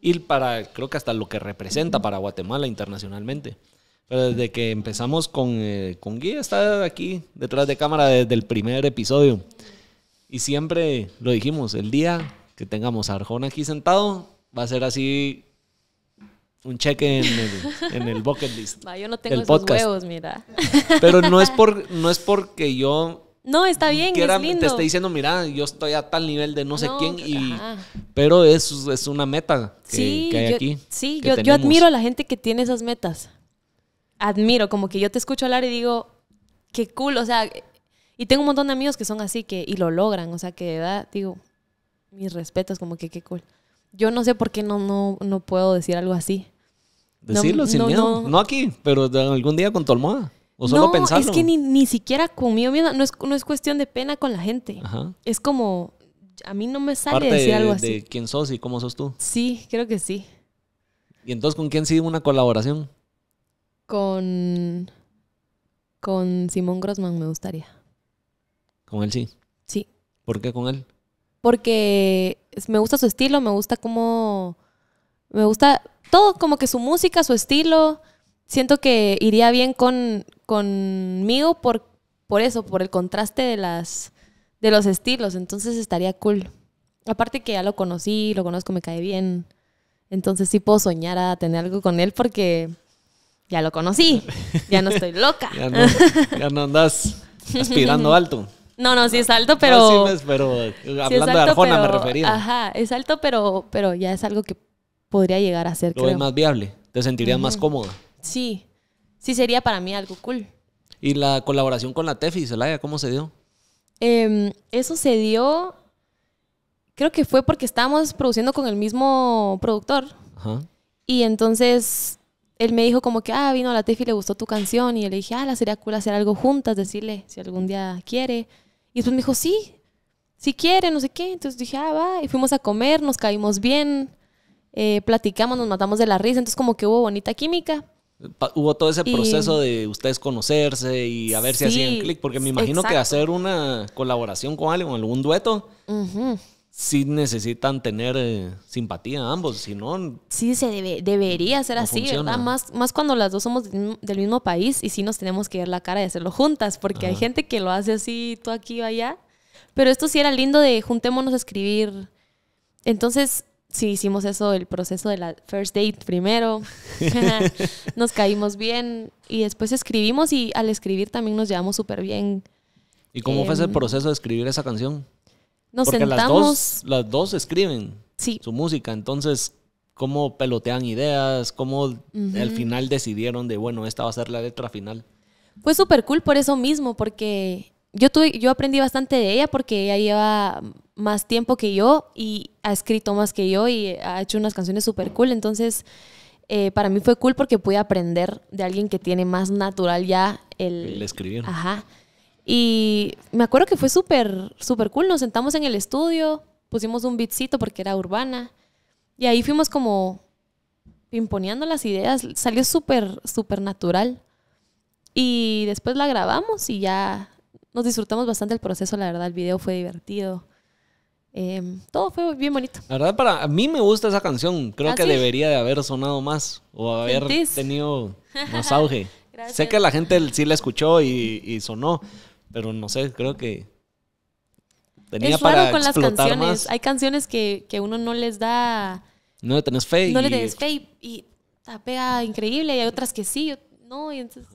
Y para, creo que hasta lo que representa para Guatemala internacionalmente. Pero desde que empezamos con, eh, con está aquí detrás de cámara desde el primer episodio. Y siempre lo dijimos, el día que tengamos a Arjona aquí sentado, va a ser así un cheque en el, en el bucket list. yo no tengo esos huevos, mira. Pero no es, por, no es porque yo no, está bien, que es lindo. Te estoy diciendo, mira, yo estoy a tal nivel de no, sé quién, pero es, es una meta que, sí, hay aquí. Sí, yo, admiro a la gente que tiene esas metas. Admiro, como que yo te escucho hablar y digo, qué cool, o sea, y tengo un montón de amigos que son así que, y lo logran, o sea, que de digo, mis respetos, como que qué cool. Yo no sé por qué no, no, no puedo decir algo así. Decirlo no, sin miedo, no aquí, pero algún día con tu ¿O no, es que ni, ni siquiera conmigo no es, cuestión de pena con la gente. Es como, a mí no me sale decir algo así. de quién sos y cómo sos tú. Sí, creo que sí. ¿Y entonces con quién sí una colaboración? Con... Con Simón Grossman me gustaría. ¿Con él sí? Sí. ¿Por qué con él? Porque me gusta su estilo, me gusta cómo... Me gusta todo, como que su música, su estilo siento que iría bien con, conmigo por, por eso, por el contraste de, las, de los estilos. Entonces estaría cool. Aparte que ya lo conocí, lo conozco, me cae bien. Entonces sí puedo soñar a tener algo con él porque ya lo conocí. Ya no estoy loca. ya, no, ya andas aspirando alto. No, no, sí es alto, pero. pero hablando de Arjona me refería. Ajá, es alto, pero, pero ya es algo que podría llegar a ser. Lo creo. más viable. Te sentirías más cómoda sí, sí sería para mí algo cool. ¿Y la colaboración con la Tefi, Celaya, cómo se dio? Em, eso se dio, creo que fue porque estábamos produciendo con el mismo productor. Y entonces él me dijo como que, ah, vino la Tefi, le gustó tu canción. Y yo le dije, ah, la sería cool hacer algo juntas, decirle si algún día quiere. Y después me dijo, sí, si quiere, no sé qué. Entonces dije, ah, va. Y fuimos a comer, nos caímos bien, eh, platicamos, nos matamos de la risa. Entonces como que hubo bonita química hubo todo ese proceso de ustedes conocerse y a ver si hacían clic, porque me imagino que hacer una colaboración con alguien, algún dueto, sí necesitan tener eh, simpatía ambos, si no... Sí, se debería ser así, ¿verdad? Más, más cuando las dos somos del mismo país y sí nos tenemos que ver la cara de hacerlo juntas, porque hay gente que lo hace así, tú aquí o allá, pero esto sí era lindo de juntémonos a escribir. Entonces, sí hicimos eso, el proceso de la first date primero, nos caímos bien y después escribimos y al escribir también nos llevamos súper bien. ¿Y cómo fue ese em, proceso de escribir esa canción? Nos sentamos. Las dos, escriben su música, entonces, ¿cómo pelotean ideas? ¿Cómo al final decidieron de, bueno, esta va a ser la letra final? Fue súper cool por eso mismo, porque yo, tuve, yo aprendí bastante de ella porque ella lleva más tiempo que yo y ha escrito más que yo y ha hecho unas canciones súper cool. Entonces, eh, para mí fue cool porque pude aprender de alguien que tiene más natural ya el... El escribir. Ajá. Y me acuerdo que fue súper, súper cool. Nos sentamos en el estudio, pusimos un beatcito porque era urbana. Y ahí fuimos como pimponeando las ideas. Salió súper, súper natural. Y después la grabamos y ya nos disfrutamos bastante el proceso, la verdad, el video fue divertido. Em, todo fue bien bonito. La verdad, para a mí me gusta esa canción. Creo ¿Ah, que debería de haber sonado más o haber tenido más auge. sé que la gente sí la escuchó y, y sonó, pero no sé, creo que tenía es raro con las canciones. Hay canciones que, que, uno no les da. No le tenés fe. No le tenés fe y, y, pega increíble y hay otras que sí. no, y entonces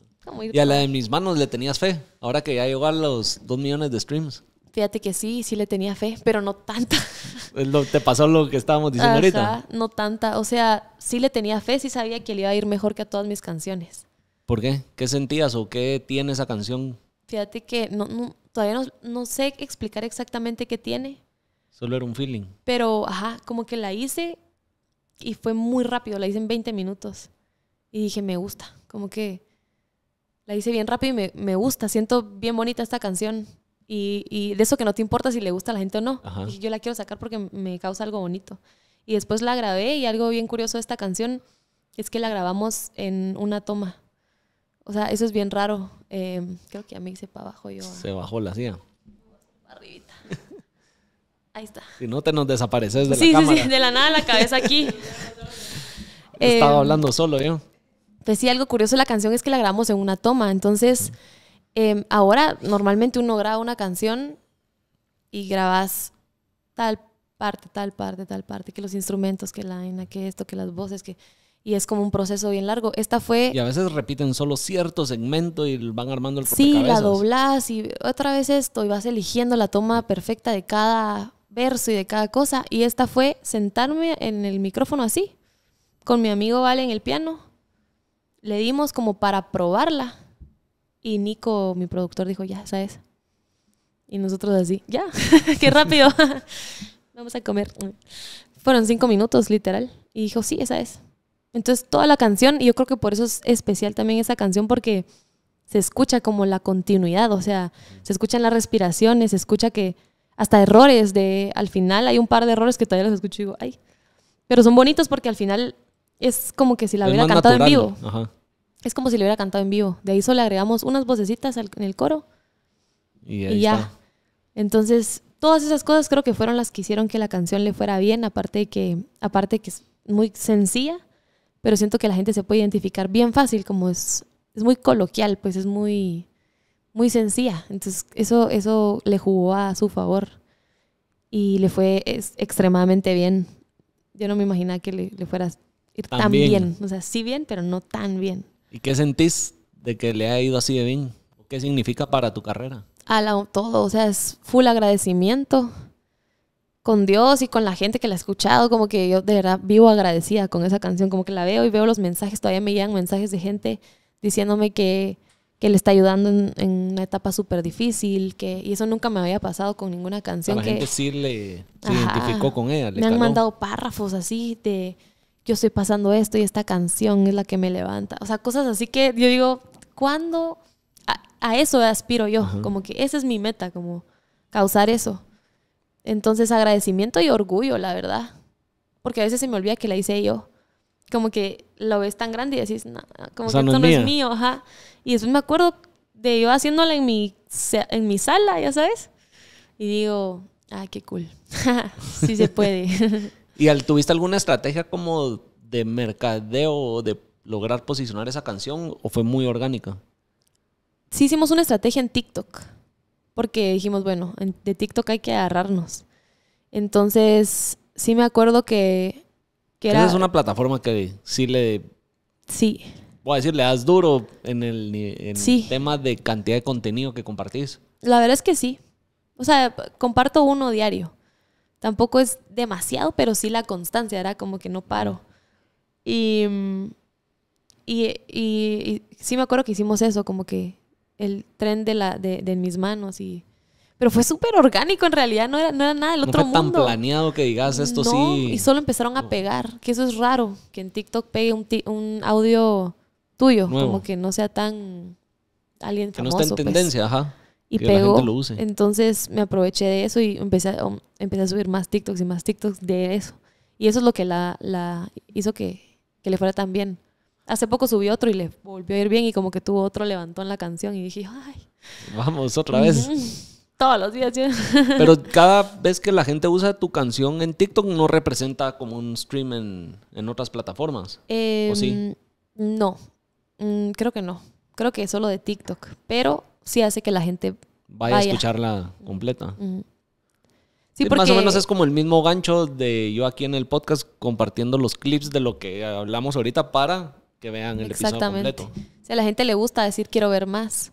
y a la de mis manos le tenías fe, ahora que ya llegó a los 2 millones de streams. Fíjate que sí, sí le tenía fe, pero no tanta. te pasó lo que estábamos diciendo Ajá, ahorita. No tanta, o sea, sí le tenía fe, sí sabía que le iba a ir mejor que a todas mis canciones. ¿Por qué? ¿Qué sentías o qué tiene esa canción? Fíjate que no, todavía no, no sé explicar exactamente qué tiene. Solo era un feeling. Pero, ajá, como que la hice y fue muy rápido, la hice en 20 minutos. Y dije, me gusta, como que la hice bien rápido y me, gusta, siento bien bonita esta canción. Y, de eso que no te importa si le gusta a la gente o no. yo la quiero sacar porque me causa algo bonito. Y después la grabé y algo bien curioso de esta canción es que la grabamos en una toma. O sea, eso es bien raro. Em, creo que ya me hice para abajo yo. Se bajó la silla. Arribita. Ahí está. Si no te nos desapareces de la cámara. Sí, sí, de la nada la cabeza aquí. Estaba em, hablando solo yo. Pues sí, algo curioso de la canción es que la grabamos en una toma. Entonces, em, ahora normalmente uno graba una canción y grabas tal parte, tal parte, tal parte, que los instrumentos, que la vaina, que esto, que las voces, que... Y es como un proceso bien largo. Esta fue... Y a veces repiten solo cierto segmento y van armando el Sí, la doblas y otra vez esto y vas eligiendo la toma perfecta de cada verso y de cada cosa. Y esta fue sentarme en el micrófono así, con mi amigo Vale en el piano le dimos como para probarla. Y Nico, mi productor, dijo, ya, esa es. Y nosotros así, ya, qué rápido. Vamos a comer. Fueron cinco minutos, literal. Y dijo, sí, esa es. Entonces, toda la canción, y yo creo que por eso es especial también esa canción, porque se escucha como la continuidad, o sea, se escuchan las respiraciones, se escucha que hasta errores de, al final hay un par de errores que todavía los escucho y digo, ay, pero son bonitos porque al final es como que si la hubiera cantado en vivo. Es como si la hubiera cantado en vivo. De ahí solo agregamos unas vocecitas en el coro. Y, ya. Entonces, todas esas cosas creo que fueron las que hicieron que la canción le fuera bien, aparte de que, aparte que es muy sencilla, pero siento que la gente se puede identificar bien fácil, como es, es muy coloquial, pues es muy, muy sencilla. Entonces, eso, eso le jugó a su favor y le fue extremadamente bien. Yo no me imaginaba que le, le fuera ir tan, bien. O sea, sí bien, pero no tan bien. ¿Y qué sentís de que le ha ido así de bien? ¿Qué significa para tu carrera? A la, todo, o sea, es full agradecimiento con Dios y con la gente que la ha escuchado, como que yo de verdad vivo agradecida con esa canción, como que la veo y veo los mensajes, todavía me llegan mensajes de gente diciéndome que, que le está ayudando en, una etapa súper difícil, que, y eso nunca me había pasado con ninguna canción. La que, gente sí le, se identificó con ella. Le me han mandado párrafos así de yo estoy pasando esto y esta canción es la que me levanta. O sea, cosas así que yo digo, ¿cuándo? A, eso aspiro yo, como que esa es mi meta, como causar eso. Entonces, agradecimiento y orgullo, la verdad. Porque a veces se me olvida que la hice yo. Como que lo ves tan grande y decís, no, como que esto no es mío, ajá. Y después me acuerdo de yo haciéndola en mi, en mi sala, ya sabes. Y digo, ah, qué cool. sí se puede. ¿Y tuviste alguna estrategia como de mercadeo o de lograr posicionar esa canción o fue muy orgánica? Sí hicimos una estrategia en TikTok, porque dijimos, bueno, de TikTok hay que agarrarnos. Entonces, sí me acuerdo que, era... Esa es una plataforma que sí le... Sí. Voy a decir, le das duro en el tema de cantidad de contenido que compartís. La verdad es que sí. O sea, comparto uno diario tampoco es demasiado, pero sí la constancia, era como que no paro. Y, y, y, sí me acuerdo que hicimos eso, como que el tren de, la, de, mis manos y... Pero fue súper orgánico en realidad, no era, no nada del otro mundo. No tan planeado que digas esto no, sí. Y solo empezaron a pegar, que eso es raro, que en TikTok pegue un, un audio tuyo, como que no sea tan alguien famoso. Que no está en pues. tendencia, ajá y pegó. Entonces me aproveché de eso y empecé a, um, empecé a subir más TikToks y más TikToks de eso. Y eso es lo que la, la hizo que, que, le fuera tan bien. Hace poco subí otro y le volvió a ir bien y como que tuvo otro levantó en la canción y dije, ay. Vamos otra vez. Todos los días. Pero cada vez que la gente usa tu canción en TikTok no representa como un stream en, otras plataformas. Eh, ¿O sí? Em, no, mm, creo que no. Creo que solo de TikTok. Pero sí hace que la gente vaya, a escucharla completa. Más o menos es como el mismo gancho de yo aquí en el podcast compartiendo los clips de lo que hablamos ahorita para que vean el Exactamente. episodio completo. O sea, a la gente le gusta decir quiero ver más.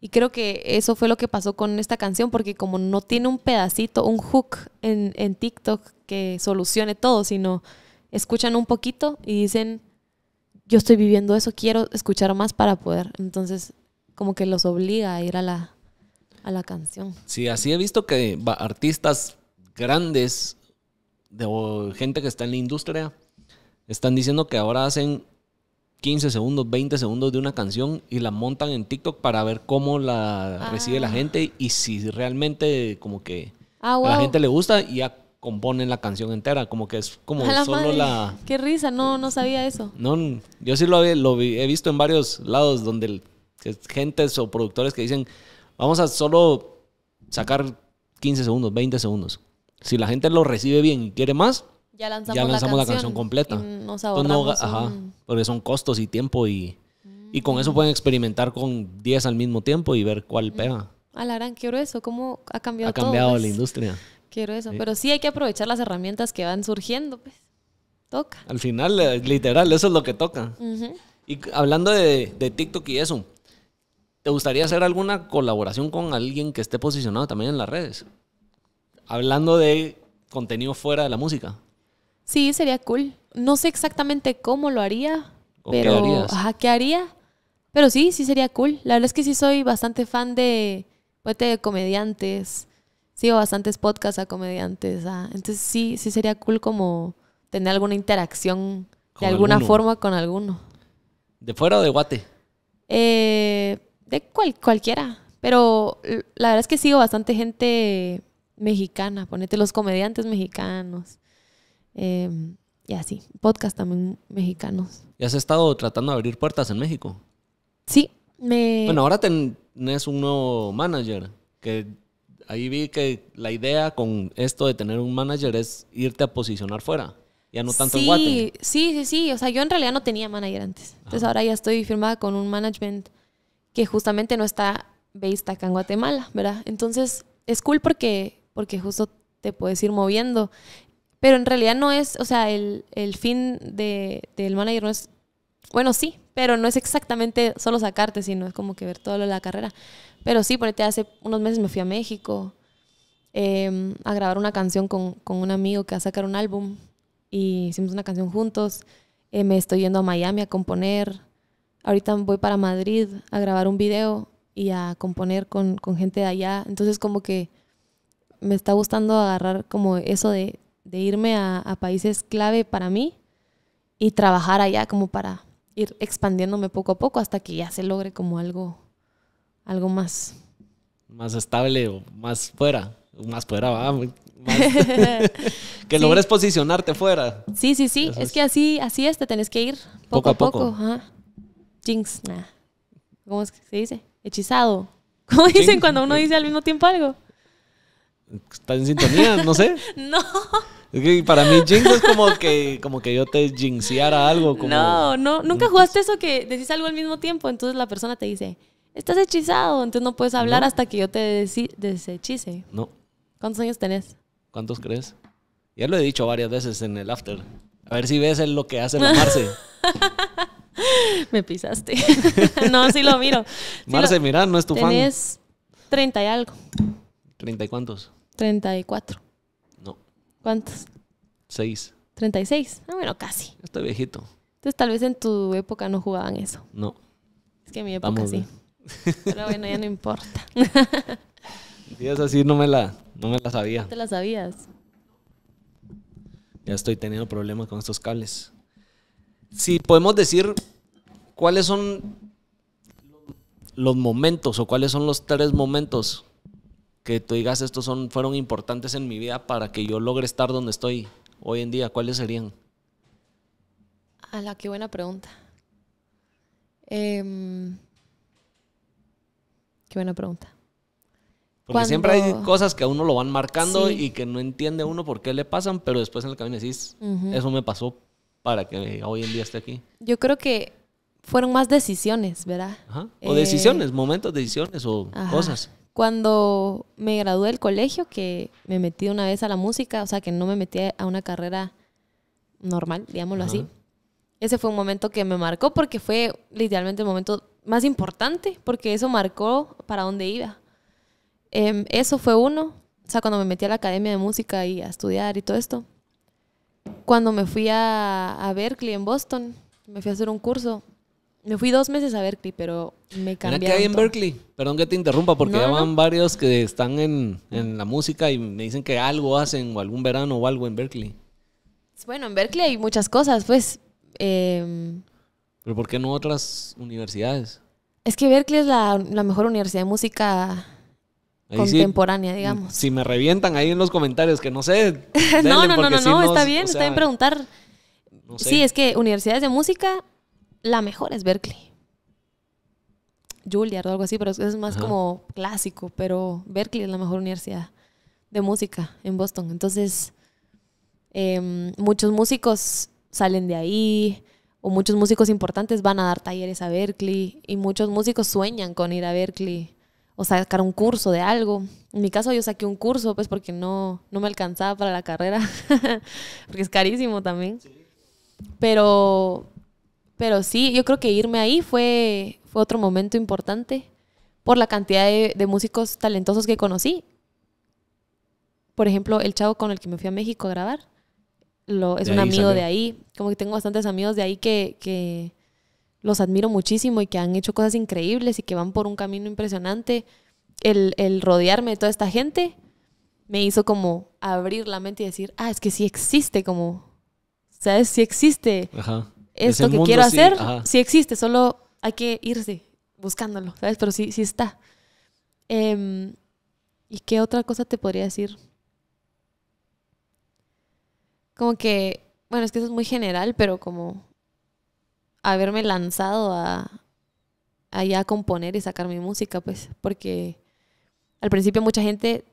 Y creo que eso fue lo que pasó con esta canción, porque como no tiene un pedacito, un hook en, en TikTok que solucione todo, sino escuchan un poquito y dicen, yo estoy viviendo eso, quiero escuchar más para poder. Entonces como que los obliga a ir a la, a la canción. Sí, así he visto que artistas grandes gente que está en la industria están diciendo que ahora hacen 15 segundos, 20 segundos de una canción y la montan en TikTok para ver cómo la ah. recibe la gente y si realmente como que ah, a la gente le gusta y ya componen la canción entera, como que es como solo la... Qué risa, no, no sabía eso. No, yo sí lo, lo he visto en varios lados donde el gentes o productores que dicen, vamos a solo sacar 15 segundos, 20 segundos. Si la gente lo recibe bien y quiere más, ya lanzamos, la, canción, completa. ajá, porque son costos y tiempo y, con eso pueden experimentar con 10 al mismo tiempo y ver cuál pega. A la gran, quiero eso, cómo ha cambiado Ha cambiado pues. la industria. Quiero eso, pero sí hay que aprovechar las herramientas que van surgiendo, pues. Toca. Al final, eh, literal, eso es lo que toca. Y hablando de, de, TikTok y eso, ¿Te gustaría hacer alguna colaboración con alguien que esté posicionado también en las redes? Hablando de contenido fuera de la música. Sí, sería cool. No sé exactamente cómo lo haría, pero qué, Ajá, ¿qué haría? Pero sí, sí sería cool. La verdad es que sí soy bastante fan de, pues, de comediantes. Sigo bastantes podcasts a comediantes. Entonces sí, sí sería cool como tener alguna interacción de alguna forma con alguno. ¿De fuera o de Guate? Eh, de cual, cualquiera. Pero la verdad es que sigo bastante gente mexicana, ponete los comediantes mexicanos. Em, y así, podcast también mexicanos. ¿Y has estado tratando de abrir puertas en México? Sí, me... Bueno, ahora tenés un nuevo manager, que ahí vi que la idea con esto de tener un manager es irte a posicionar fuera, ya no tanto sí, en Sí, sí, sí, o sea, yo en realidad no tenía manager antes, entonces ahora ya estoy firmada con un management que justamente no está based acá en Guatemala, ¿verdad? Entonces es cool porque, porque justo te puedes ir moviendo. Pero en realidad no es, o sea, el, fin del manager no es, bueno, sí, pero no es exactamente solo sacarte, sino es como que ver todo lo de la carrera. Pero sí, ponete, hace unos meses me fui a México em, a grabar una canción con, un amigo que va a sacar un álbum y hicimos una canción juntos. Eh, me estoy yendo a Miami a componer. Ahorita voy para Madrid a grabar un video y a componer con, gente de allá. Entonces como que me está gustando agarrar como eso de, irme a, países clave para mí y trabajar allá como para ir expandiéndome poco a poco hasta que ya se logre como algo, algo más. Más estable o más fuera. Más fuera, va. que logres posicionarte fuera. Sí, sí, sí. Es, que así, así es, te tenés que ir poco, a poco. poco jinx, ¿Cómo es que se dice? Hechizado. ¿Cómo dicen cuando uno dice al mismo tiempo algo? Está en sintonía, no sé. no. Es que para mí jinx es como que, como que yo te jinxeara algo. No, no, nunca jugaste eso que decís algo al mismo tiempo, entonces la persona te dice, estás hechizado, entonces no puedes hablar hasta que yo te deshechice. No. ¿Cuántos años tenés? ¿Cuántos crees? Ya lo he dicho varias veces en el after. A ver si ves lo que hace la Marce. Me pisaste. no, sí lo miro. Marce, no es tu fan. Tienes 30 y algo. ¿30 y cuántos? 34. No. ¿Cuántos? 6. 36. Ah, bueno, casi. Estoy viejito. Entonces tal vez en tu época no jugaban eso. No. Es que en mi época sí. Pero bueno, ya no importa. Y es así, no me la, no me la sabía. No te la sabías. Ya estoy teniendo problemas con estos cables si podemos decir cuáles son los momentos o cuáles son los tres momentos que tú digas estos son, fueron importantes en mi vida para que yo logre estar donde estoy hoy en día, ¿cuáles serían? A ah, la qué buena pregunta. Em, qué buena pregunta. Porque siempre hay cosas que a uno lo van marcando y que no entiende uno por qué le pasan, pero después en el camino decís, eso me pasó para que hoy en día esté aquí? Yo creo que fueron más decisiones, ¿verdad? O eh, decisiones, momentos, decisiones o cosas. Cuando me gradué del colegio, que me metí una vez a la música, o sea, que no me metí a una carrera normal, digámoslo así. Ese fue un momento que me marcó porque fue literalmente el momento más importante, porque eso marcó para dónde iba. Em, eso fue uno. O sea, cuando me metí a la academia de música y a estudiar y todo esto cuando me fui a, Berkeley en Boston, me fui a hacer un curso. Me fui dos meses a Berkeley, pero me cambié. ¿Qué hay en Berkeley? Perdón que te interrumpa, porque ya van varios que están en, la música y me dicen que algo hacen, o algún verano o algo en Berkeley. Bueno, en Berkeley hay muchas cosas, pues. Em, ¿Pero por qué no otras universidades? Es que Berkeley es la, la mejor universidad de música contemporánea, digamos. Si me revientan ahí en los comentarios, que no sé. no, no, no, no, está bien, está bien preguntar. Sí, es que universidades de música, la mejor es Berkeley. Juilliard o algo así, pero es más como clásico, pero Berkeley es la mejor universidad de música en Boston. Entonces, em, muchos músicos salen de ahí, o muchos músicos importantes van a dar talleres a Berkeley, y muchos músicos sueñan con ir a Berkeley o sacar un curso de algo. En mi caso yo saqué un curso, pues porque no, no me alcanzaba para la carrera, porque es carísimo también. Pero, pero sí, yo creo que irme ahí fue, fue otro momento importante por la cantidad de, músicos talentosos que conocí. Por ejemplo, el chavo con el que me fui a México a grabar, es un amigo de ahí, como que tengo bastantes amigos de ahí que los admiro muchísimo y que han hecho cosas increíbles y que van por un camino impresionante, el, rodearme de toda esta gente me hizo como abrir la mente y decir, ah, es que sí existe, como, ¿sabes? Sí existe. es Esto que quiero hacer, si sí existe, solo hay que irse buscándolo, ¿sabes? Pero sí, sí está. Em, ¿Y qué otra cosa te podría decir? Como que, bueno, es que eso es muy general, pero como haberme lanzado a, a componer y sacar mi música, pues, porque al principio mucha gente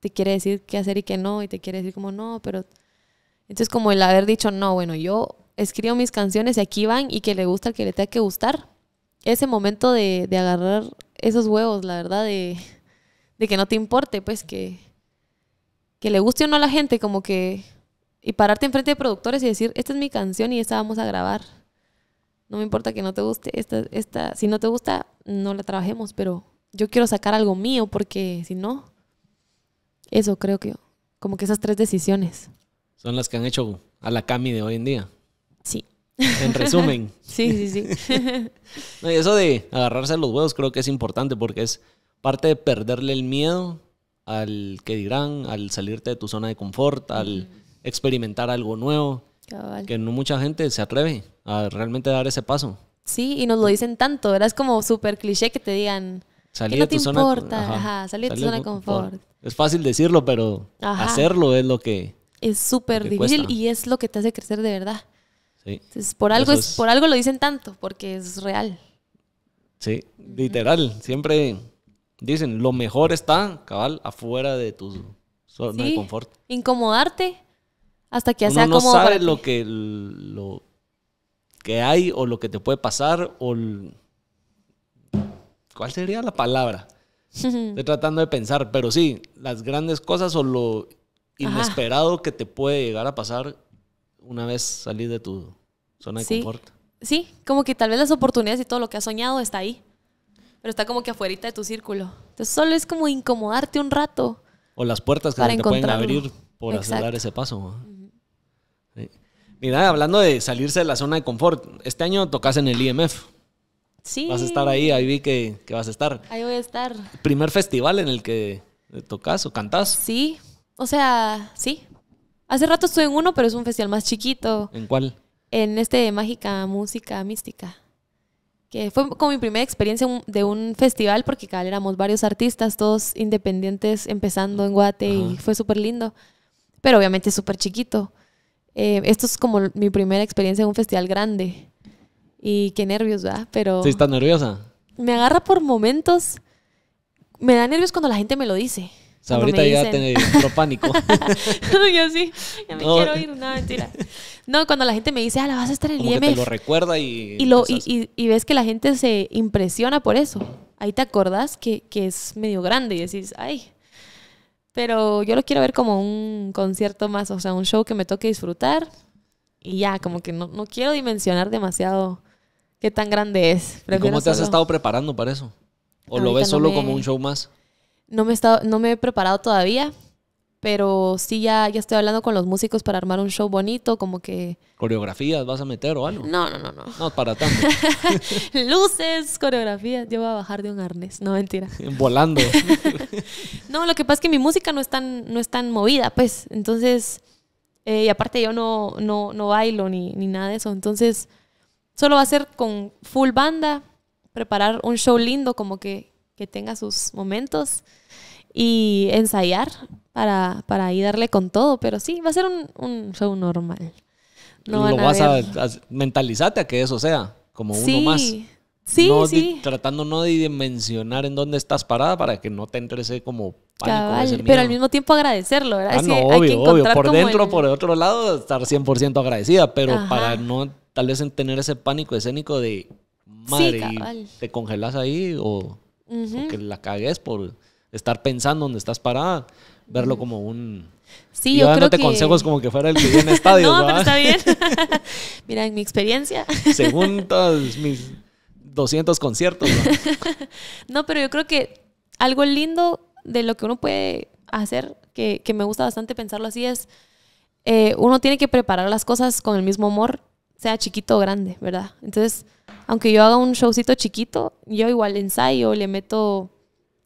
te quiere decir qué hacer y qué no, y te quiere decir como no, pero entonces como el haber dicho, no, bueno, yo escribo mis canciones y aquí van y que le gusta al que le tenga que gustar, ese momento de, de agarrar esos huevos, la verdad, de, de, que no te importe, pues que, que le guste o no a la gente, como que, y pararte enfrente de productores y decir, esta es mi canción y esta vamos a grabar no me importa que no te guste, esta, esta, si no te gusta, no la trabajemos, pero yo quiero sacar algo mío porque si no, eso creo que, como que esas tres decisiones. Son las que han hecho a la Cami de hoy en día. Sí. En resumen. sí, sí, sí. y eso de agarrarse a los huevos creo que es importante porque es parte de perderle el miedo al que dirán, al salirte de tu zona de confort, al experimentar algo nuevo, que no mucha gente se atreve a realmente dar ese paso. Sí, y nos lo dicen tanto, ¿verdad? Es como súper cliché que te digan, salir no te importa? Ajá, salir, de tu zona de confort. Es fácil decirlo, pero hacerlo es lo que... Es súper difícil y es lo que te hace crecer de verdad. Sí. por algo, es, por algo lo dicen tanto, porque es real. Sí, literal. Siempre dicen, lo mejor está, cabal, afuera de tu zona de confort. Incomodarte hasta que sea como... No sabes lo que que hay o lo que te puede pasar o... ¿Cuál sería la palabra? Estoy tratando de pensar, pero sí, las grandes cosas o lo inesperado que te puede llegar a pasar una vez salir de tu zona de confort. Sí, como que tal vez las oportunidades y todo lo que has soñado está ahí, pero está como que afuerita de tu círculo. Entonces solo es como incomodarte un rato. O las puertas que te pueden abrir por acelerar ese paso. Mira, hablando de salirse de la zona de confort, este año tocas en el IMF. Sí. Vas a estar ahí, ahí vi que, vas a estar. Ahí voy a estar. ¿Primer festival en el que tocas o cantas. Sí, o sea, sí. Hace rato estuve en uno, pero es un festival más chiquito. ¿En cuál? En este Mágica Música Mística. Que fue como mi primera experiencia de un festival, porque cada éramos varios artistas, todos independientes, empezando en Guate, y fue súper lindo. Pero obviamente súper chiquito. Eh, esto es como mi primera experiencia en un festival grande. Y qué nervios, ¿verdad? Pero... ¿Sí estás nerviosa? Me agarra por momentos. Me da nervios cuando la gente me lo dice. ahorita ya te pánico. yo sí, ya me no. quiero ir, no, mentira. No, cuando la gente me dice, ah, la vas a estar en el IMF. te lo recuerda y... Y, lo, y, ves que la gente se impresiona por eso. Ahí te acordás que, que es medio grande y decís, ay, pero yo lo quiero ver como un concierto más, o sea, un show que me toque disfrutar. Y ya, como que no, quiero dimensionar demasiado qué tan grande es. ¿Y cómo te has estado preparando para eso? ¿O lo ves solo como un show más? No me, he estado, no me he preparado todavía pero sí ya, ya estoy hablando con los músicos para armar un show bonito, como que... ¿Coreografías vas a meter o algo? No, no, no, no. No, para tanto. Luces, coreografías, yo voy a bajar de un arnés, no mentira. Volando. no, lo que pasa es que mi música no es tan, no es tan movida, pues, entonces, eh, y aparte yo no, no, bailo ni, ni nada de eso, entonces solo va a ser con full banda, preparar un show lindo, como que, que tenga sus momentos y ensayar para, para ahí darle con todo, pero sí, va a ser un, show normal. No lo vas a, mentalizarte a que eso sea, como uno más. Sí, sí. tratando no de dimensionar en dónde estás parada para que no te ese como pánico. pero al mismo tiempo agradecerlo, ¿verdad? Ah, no, obvio, obvio. Por dentro, por el otro lado, estar 100% agradecida, pero para no tal vez tener ese pánico escénico de madre, te congelas ahí o, o que la cagues por estar pensando dónde estás parada, verlo como un... Sí, yo, yo no te consejos como que fuera el que viene estadio. no, está bien. Mira, en mi experiencia. Según todos mis 200 conciertos. no, pero yo creo que algo lindo de lo que uno puede hacer, que, me gusta bastante pensarlo así, es eh, uno tiene que preparar las cosas con el mismo amor, sea chiquito o grande, ¿verdad? Entonces, aunque yo haga un showcito chiquito, yo igual ensayo, le meto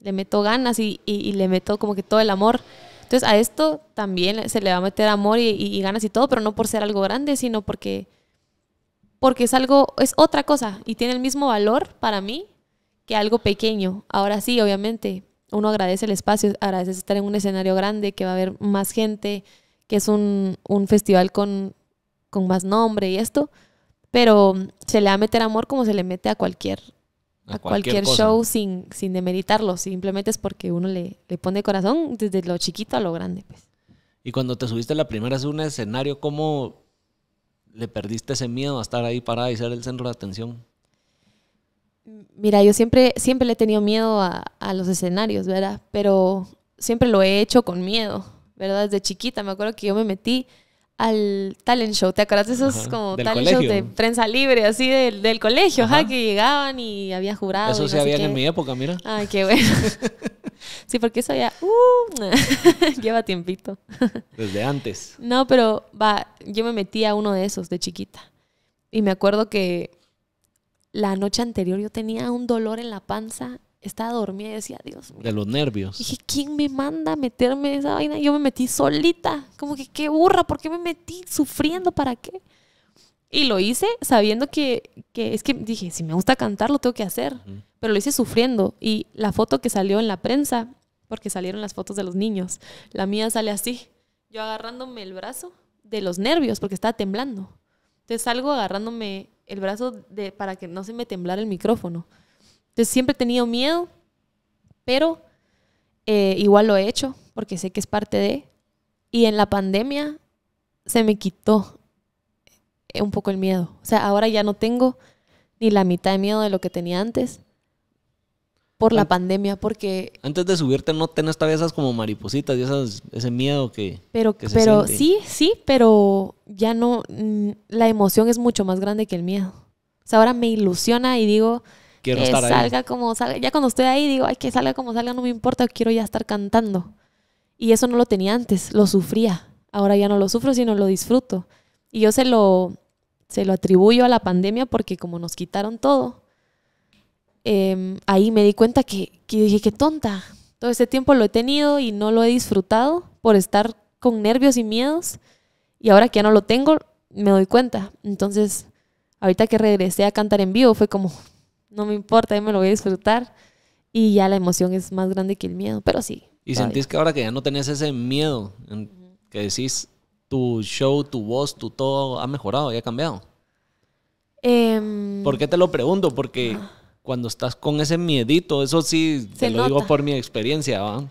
le meto ganas y, y, le meto como que todo el amor. Entonces a esto también se le va a meter amor y, y, ganas y todo, pero no por ser algo grande, sino porque, porque es algo, es otra cosa y tiene el mismo valor para mí que algo pequeño. Ahora sí, obviamente, uno agradece el espacio, agradece estar en un escenario grande, que va a haber más gente, que es un, un festival con, con más nombre y esto, pero se le va a meter amor como se le mete a cualquier a cualquier, show sin, sin demeritarlo, simplemente es porque uno le, le pone corazón desde lo chiquito a lo grande. Pues. Y cuando te subiste la primera vez a un escenario, ¿cómo le perdiste ese miedo a estar ahí parada y ser el centro de atención? Mira, yo siempre, siempre le he tenido miedo a, a los escenarios, ¿verdad? Pero siempre lo he hecho con miedo, ¿verdad? Desde chiquita, me acuerdo que yo me metí al talent show. ¿Te acuerdas de esos como talent shows de prensa libre, así del, colegio, que llegaban y había jurado? Eso se había en mi época, mira. Ay, qué bueno. sí, porque eso ya uh, lleva tiempito. Desde antes. No, pero va, yo me metí a uno de esos de chiquita. Y me acuerdo que la noche anterior yo tenía un dolor en la panza estaba dormida y decía, Dios. Mío. De los nervios. dije, ¿quién me manda a meterme esa vaina? Yo me metí solita. Como que qué burra, ¿por qué me metí sufriendo? ¿Para qué? Y lo hice sabiendo que, que es que dije, si me gusta cantar, lo tengo que hacer. Pero lo hice sufriendo. Y la foto que salió en la prensa, porque salieron las fotos de los niños, la mía sale así, yo agarrándome el brazo de los nervios, porque estaba temblando. Entonces salgo agarrándome el brazo de, para que no se me temblara el micrófono. Entonces siempre he tenido miedo, pero eh, igual lo he hecho porque sé que es parte de. Y en la pandemia se me quitó eh, un poco el miedo. O sea, ahora ya no tengo ni la mitad de miedo de lo que tenía antes por la pandemia, porque... Antes de subirte no tenés todavía esas como maripositas y esas, ese miedo que... Pero, se pero sí, sí, pero ya no... La emoción es mucho más grande que el miedo. O sea, ahora me ilusiona y digo, que salga como salga. Ya cuando estoy ahí digo, ay, que salga como salga, no me importa, quiero ya estar cantando. Y eso no lo tenía antes, lo sufría. Ahora ya no lo sufro, sino lo disfruto. Y yo se lo, se lo atribuyo a la pandemia porque como nos quitaron todo, em, ahí me di cuenta que, que dije, qué tonta. Todo ese tiempo lo he tenido y no lo he disfrutado por estar con nervios y miedos. Y ahora que ya no lo tengo, me doy cuenta. Entonces, ahorita que regresé a cantar en vivo, fue como, no me importa, yo me lo voy a disfrutar. Y ya la emoción es más grande que el miedo, pero sí. Y sentís que ahora que ya no tenés ese miedo, que decís, tu show, tu voz, tu todo ha mejorado y ha cambiado. Em, ¿Por qué te lo pregunto? Porque ah. cuando estás con ese miedito, eso sí, te lo digo por mi experiencia, ¿va?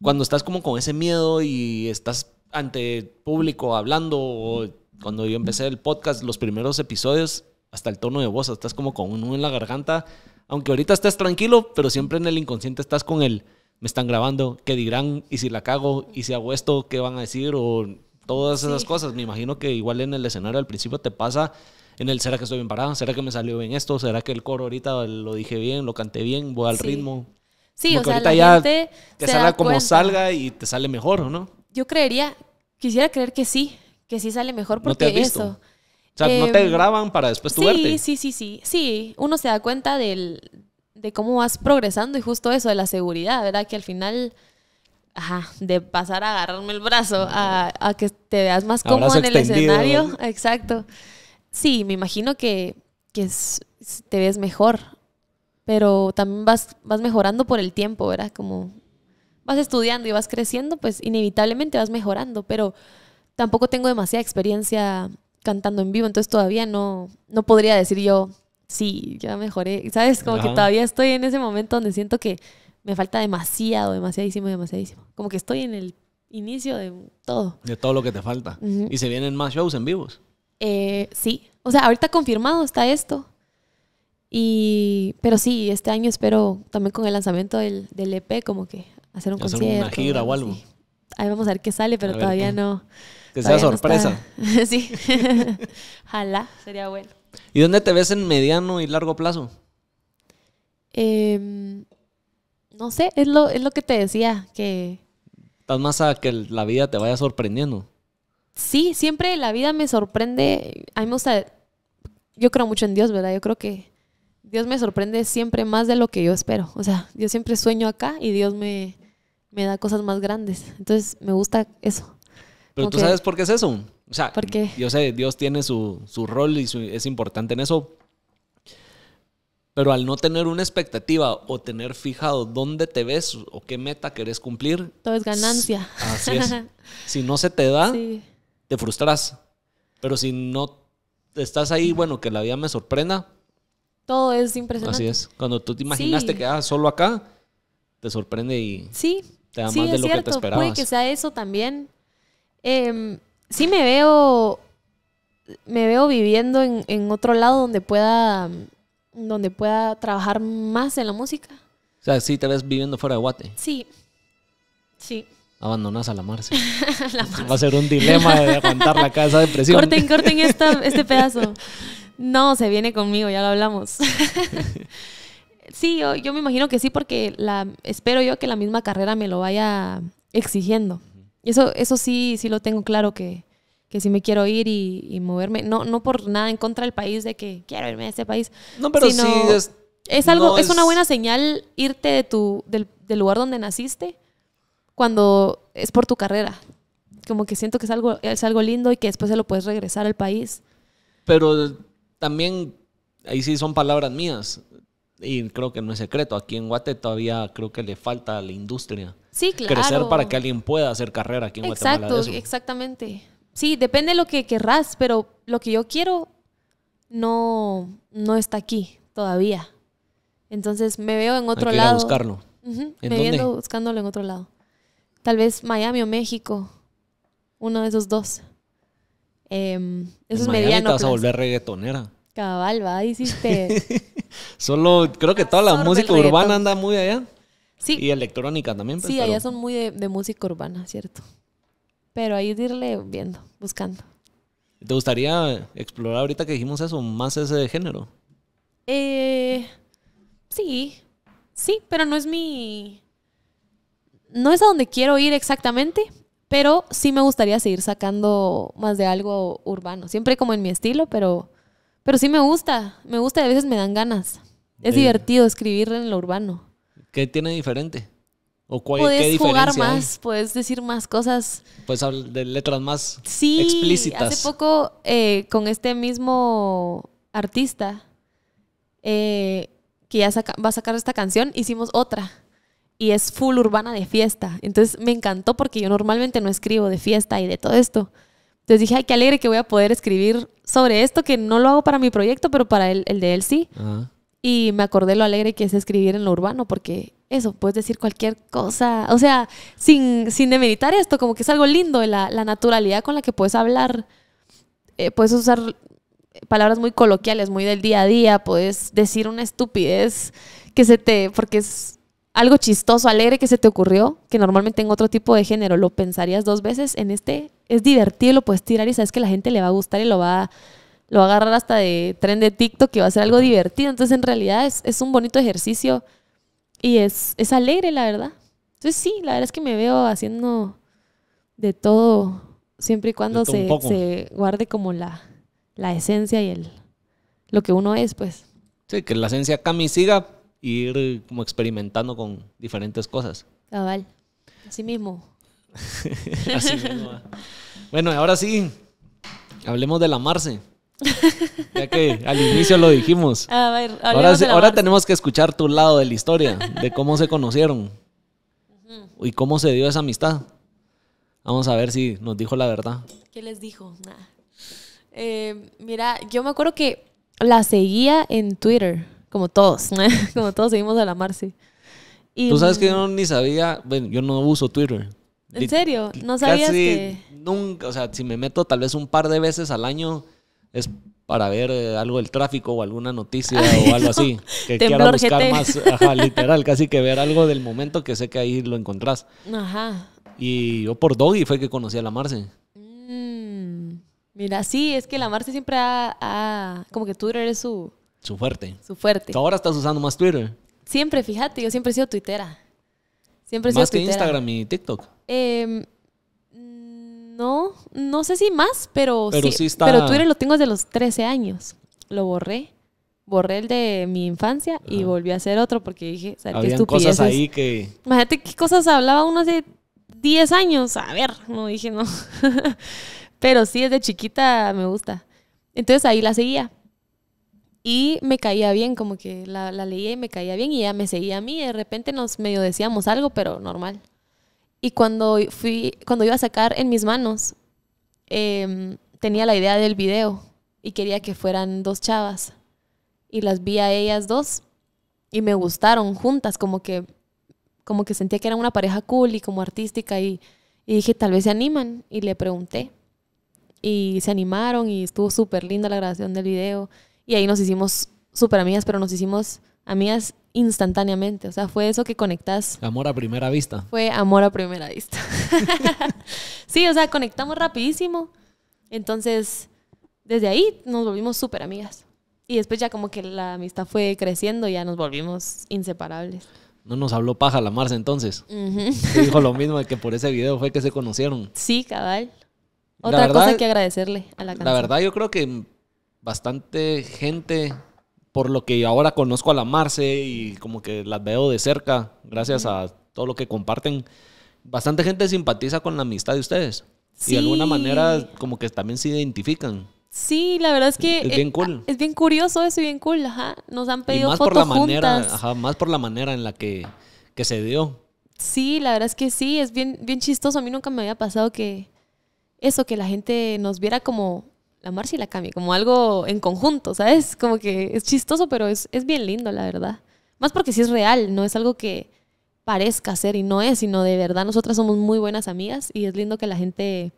Cuando estás como con ese miedo y estás ante público hablando, o cuando yo empecé el podcast, los primeros episodios, hasta el tono de voz, estás como con un en la garganta, aunque ahorita estés tranquilo, pero siempre en el inconsciente estás con el, me están grabando, qué dirán, y si la cago, y si hago esto, qué van a decir, o todas esas cosas. Me imagino que igual en el escenario al principio te pasa en el, ¿será que estoy bien parado? ¿Será que me salió bien esto? ¿Será que el coro ahorita lo dije bien, lo canté bien, voy al ritmo? Sí, o sea, ahorita salga como salga y te sale mejor, ¿o no? Yo creería, quisiera creer que sí, que sí sale mejor porque eso. O sea, no te em, graban para después tu sí, Sí, sí, sí, sí. uno se da cuenta del, de cómo vas progresando y justo eso, de la seguridad, ¿verdad? Que al final, ajá, de pasar a agarrarme el brazo a, que te veas más cómodo en el escenario. Exacto. Sí, me imagino que, te ves mejor, pero también vas, vas mejorando por el tiempo, ¿verdad? Como vas estudiando y vas creciendo, pues inevitablemente vas mejorando, pero tampoco tengo demasiada experiencia cantando en vivo, entonces todavía no, no podría decir yo, sí, ya mejoré. ¿Sabes? Como que todavía estoy en ese momento donde siento que me falta demasiado, demasiadísimo, demasiadísimo. Como que estoy en el inicio de todo. De todo lo que te falta. ¿Y se vienen más shows en vivos? Eh, sí. O sea, ahorita confirmado está esto. Y, pero sí, este año espero también con el lanzamiento del, del EP como que hacer un hacer Una gira algo. Ahí vamos a ver qué sale, pero todavía no. Que sea sorpresa. sí. Ojalá, sería bueno. ¿Y dónde te ves en mediano y largo plazo? Em, no sé, es lo, es lo que te decía, que... Estás más a que la vida te vaya sorprendiendo. Sí, siempre la vida me sorprende. A mí me gusta... Yo creo mucho en Dios, ¿verdad? Yo creo que Dios me sorprende siempre más de lo que yo espero. O sea, yo siempre sueño acá y Dios me, me da cosas más grandes. Entonces, me gusta eso. Pero tú sabes por qué es eso. O sea, ¿Por yo sé, Dios tiene su, rol y es importante en eso. Pero al no tener una expectativa o tener fijado dónde te ves o qué meta querés cumplir. Todo es ganancia. Así es. si no se te da, te frustras. Pero si no estás ahí, bueno, que la vida me sorprenda. Todo es impresionante. Así es. Cuando tú te imaginaste sí. que ah, solo acá, te sorprende y te da más de lo que te esperabas. Puede que sea eso también. Em, sí me veo, me veo viviendo en, otro lado donde pueda, donde pueda trabajar más en la música. O sea, sí, te ves viviendo fuera de Guate. Sí, sí. Abandonas a la mar. Va a ser un dilema de aguantar la casa de presión. Corten, corten este pedazo. No, se viene conmigo, ya lo hablamos. sí, yo, yo, me imagino que sí, porque la, espero yo que la misma carrera me lo vaya exigiendo eso, eso sí, sí lo tengo claro que, que sí me quiero ir y, moverme. No, no por nada en contra del país de que quiero irme a ese país. No, pero sí es, algo, es... una buena señal irte de tu, del, lugar donde naciste cuando es por tu carrera. Como que siento que es algo, es algo lindo y que después se lo puedes regresar al país. Pero también, ahí sí son palabras mías. Y creo que no es secreto, aquí en Guate todavía creo que le falta a la industria. Sí, Crecer para que alguien pueda hacer carrera aquí en Guatemala. Exacto, exactamente. Sí, depende de lo que querrás, pero lo que yo quiero no, no está aquí todavía. Entonces me veo en otro Hay que ir A buscarlo. me veo buscándolo en otro lado. Tal vez Miami o México. Uno de esos dos. Eh, eso es Te vas a volver reggaetonera. Cabal, va, hiciste. Solo creo que toda la música urbana anda muy allá. Sí. Y electrónica también. Pues, sí, allá son muy de, música urbana, ¿cierto? Pero ahí es irle viendo, buscando. ¿Te gustaría explorar ahorita que dijimos eso, más ese de género? Eh, sí, sí, pero no es mi... No es a donde quiero ir exactamente, pero sí me gustaría seguir sacando más de algo urbano. Siempre como en mi estilo, pero pero sí me gusta, me gusta y a veces me dan ganas. Es divertido escribir en lo urbano. ¿Qué tiene diferente? ¿O cuál, puedes qué jugar más, puedes decir más cosas. Puedes hablar de letras más sí, explícitas. Hace poco eh, con este mismo artista eh, que ya va a sacar esta canción, hicimos otra. Y es full urbana de fiesta. Entonces me encantó porque yo normalmente no escribo de fiesta y de todo esto. Entonces dije, ay, qué alegre que voy a poder escribir sobre esto, que no lo hago para mi proyecto, pero para el, el de él sí. Y me acordé lo alegre que es escribir en lo urbano, porque eso, puedes decir cualquier cosa, o sea, sin, sin demeritar esto, como que es algo lindo, la, la naturalidad con la que puedes hablar, eh, puedes usar palabras muy coloquiales, muy del día a día, puedes decir una estupidez que se te, porque es algo chistoso, alegre que se te ocurrió, que normalmente en otro tipo de género lo pensarías dos veces, en este es divertido, lo puedes tirar y sabes que la gente le va a gustar y lo va a, lo agarrar hasta de tren de TikTok, que va a ser algo divertido. Entonces, en realidad es, un bonito ejercicio y es, es alegre, la verdad. Entonces, sí, la verdad es que me veo haciendo de todo, siempre y cuando se, guarde como la, la esencia y el, lo que uno es, pues. Sí, que la esencia camisiga ir como experimentando con diferentes cosas. Cabal, así mismo. así mismo. Ah. Bueno, ahora sí, hablemos de la Marce. Ya que al inicio lo dijimos. Ah, ahora, ahora tenemos que escuchar tu lado de la historia, de cómo se conocieron y cómo se dio esa amistad. Vamos a ver si nos dijo la verdad. ¿Qué les dijo? Eh, mira, yo me acuerdo que la seguía en Twitter. Como todos, ¿no? como todos seguimos a la Marcy. Tú sabes que mm, yo ni sabía, bueno, yo no uso Twitter. ¿En serio? ¿No sabías que...? nunca, o sea, si me meto tal vez un par de veces al año es para ver eh, algo del tráfico o alguna noticia o algo así. Que quiera buscar más, ajá, literal, casi que ver algo del momento que sé que ahí lo encontrás. Ajá. Y yo por Doggy fue que conocí a la Marce. Mm, mira, sí, es que la Marce siempre ha, Como que Twitter es su, su fuerte. Su fuerte. ahora estás usando más Twitter. Siempre, fíjate, yo siempre he sido tuitera. Siempre he sido ¿Más que Instagram y TikTok? Em, no, no sé si más, pero, pero sí, está... Pero Twitter lo tengo desde los 13 años. Lo borré borré el de mi infancia y volví a hacer otro porque dije, ¿sabes qué estupideces? cosas ahí que... Imagínate qué cosas hablaba uno hace 10 años. A ver, no dije no. Pero sí, desde chiquita me gusta. Entonces ahí la seguía y me caía bien, como que la, la, leía y me caía bien y ya me seguía a mí. de repente nos medio decíamos algo, pero normal. Y cuando, fui, cuando iba a sacar en mis manos, em, tenía la idea del video y quería que fueran dos chavas. Y las vi a ellas dos y me gustaron juntas, como que, como que sentía que eran una pareja cool y como artística. Y, y dije, tal vez se animan. Y le pregunté. Y se animaron y estuvo súper linda la grabación del video. Y ahí nos hicimos súper amigas, pero nos hicimos amigas instantáneamente. O sea, fue eso que conectas. Amor a primera vista. Fue amor a primera vista. sí, o sea, conectamos rapidísimo. Entonces, desde ahí nos volvimos súper amigas. Y después ya como que la amistad fue creciendo y ya nos volvimos inseparables. No nos habló paja la Marce entonces. Dijo lo mismo que por ese video fue que se conocieron. Sí, cabal. Otra cosa que agradecerle a la canción. La verdad yo creo que bastante gente, por lo que ahora conozco a la Marce y como que las veo de cerca, gracias a todo lo que comparten, bastante gente simpatiza con la amistad de ustedes. Sí. Y de alguna manera como que también se identifican. Sí, la verdad es que es bien, eh, cool. es bien curioso eso bien cool, ajá. Nos han pedido más fotos por la manera, ajá, más por la manera en la que, se dio. Sí, la verdad es que sí, es bien bien chistoso. A mí nunca me había pasado que eso que la gente nos viera como la Marcia y la Cami, como algo en conjunto, ¿sabes? Como que es chistoso, pero es, es bien lindo, la verdad. Más porque sí es real, no es algo que parezca ser y no es, sino de verdad nosotras somos muy buenas amigas y es lindo que la gente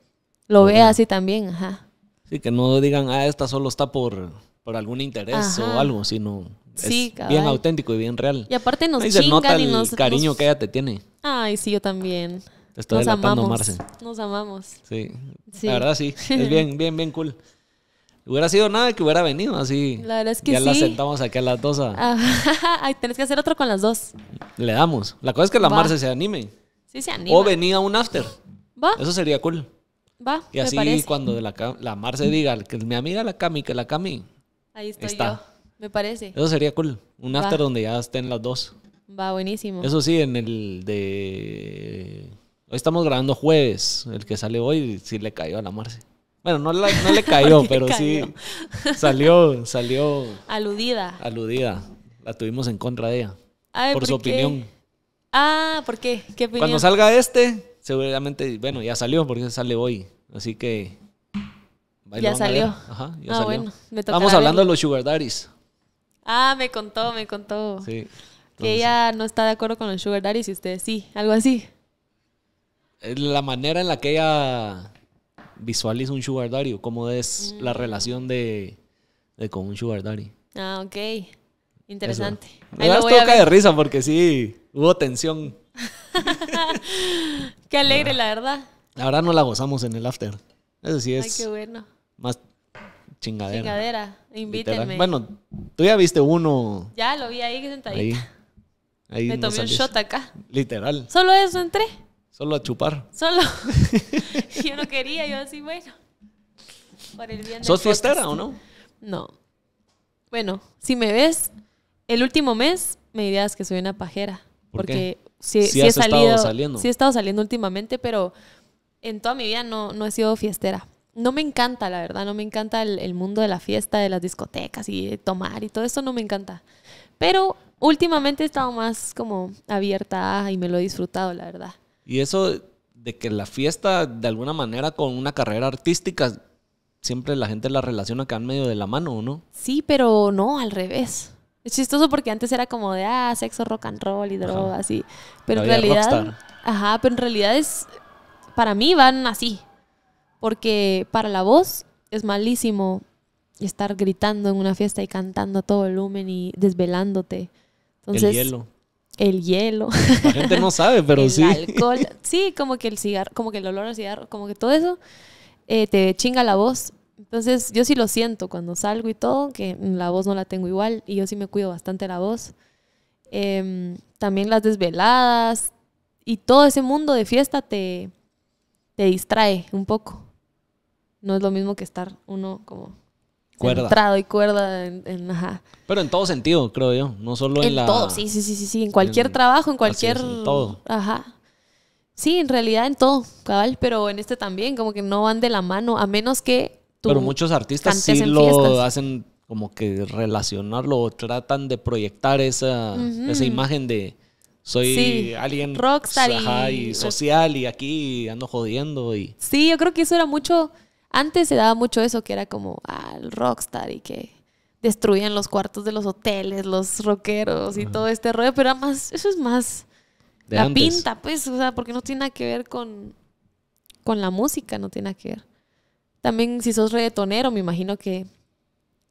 lo vea así también, ajá. Sí, que no digan, ah, esta solo está por, por algún interés o algo, sino es bien auténtico y bien real. Y aparte nos Ahí chingan el y cariño que ella te tiene. Ay, sí, yo también. Nos amamos. Nos amamos. Sí. La verdad, sí. Es bien, bien, bien cool. Hubiera sido nada que hubiera venido así. La verdad es que sí. Ya la sentamos aquí a las dos. Ah, ay, tenés que hacer otro con las dos. Le damos. La cosa es que la Marce se anime. Sí, se anime. O venía un after. Va. Eso sería cool. Va. Y así cuando la, Marce diga que mi amiga la Cami, que la Cami. Ahí estoy está. yo. Me parece. Eso sería cool. Un after donde ya estén las dos. Va, buenísimo. Eso sí, en el de Hoy estamos grabando jueves. El que sale hoy sí le cayó a la Marce. Bueno, no, le cayó, pero sí salió, salió... Aludida. Aludida. La tuvimos en contra de ella. por, su opinión. Ah, ¿por qué? ¿Qué opinión? Cuando salga este, seguramente, bueno, ya salió porque sale hoy. Así que... Ya salió. Ajá, ya ah, bueno. Me Estamos hablando de los sugar daddies. Ah, me contó, me contó. Sí. Que ella no está de acuerdo con los sugar daddies y ustedes sí, algo así la manera en la que ella visualiza un sugar daddy, cómo es mm. la relación de, con un sugar daddy. Ah, ok. Interesante. Me das toca de risa porque sí, hubo tensión. qué alegre, la verdad. la verdad. no la gozamos en el after. Eso sí es. Ay, qué bueno. Más chingadera. Chingadera, invítenme. Bueno, tú ya viste uno. Ya, lo vi ahí sentadita. Ahí. Me tomé un shot acá. Literal. Solo eso entré. Solo a chupar. Solo. yo no quería, yo así, bueno. ¿Sos fiestera o no? No. Bueno, si me ves, el último mes me dirías que soy una pajera. porque si Sí, he salido, saliendo. Sí he estado saliendo últimamente, pero en toda mi vida no, no he sido fiestera. No me encanta, la verdad, no me encanta el, el mundo de la fiesta, de las discotecas y de tomar y todo eso no me encanta. Pero últimamente he estado más como abierta y me lo he disfrutado, la verdad. Y eso de que la fiesta, de alguna manera, con una carrera artística, siempre la gente la relaciona que van medio de la mano, ¿o ¿no? Sí, pero no, al revés. Es chistoso porque antes era como de, ah, sexo, rock and roll y droga, así. Pero en realidad... Ajá, pero en realidad es... Para mí van así. Porque para la voz es malísimo estar gritando en una fiesta y cantando a todo volumen y desvelándote. Entonces, el hielo el hielo. La gente no sabe, pero sí. alcohol, sí, como que el cigarro, como que el olor al cigarro, como que todo eso eh, te chinga la voz. Entonces yo sí lo siento cuando salgo y todo, que la voz no la tengo igual y yo sí me cuido bastante la voz. Em, también las desveladas y todo ese mundo de fiesta te, te distrae un poco. No es lo mismo que estar uno como cuerda. y cuerda Pero en todo sentido, creo yo, no solo en, la... En todo, sí, sí, sí, sí, sí, en cualquier trabajo, en cualquier... en todo. Ajá. Sí, en realidad en todo, cabal, pero en este también, como que no van de la mano, a menos que tú Pero muchos artistas sí lo hacen como que relacionarlo o tratan de proyectar esa, esa imagen de soy alguien rockstar y social y aquí ando jodiendo y... Sí, yo creo que eso era mucho antes se daba mucho eso, que era como, al ah, rockstar y que destruían los cuartos de los hoteles, los rockeros y todo este rollo, pero más, eso es más la pinta, pues, o sea, porque no tiene nada que ver con, con la música, no tiene nada que ver. También si sos reggaetonero, me imagino que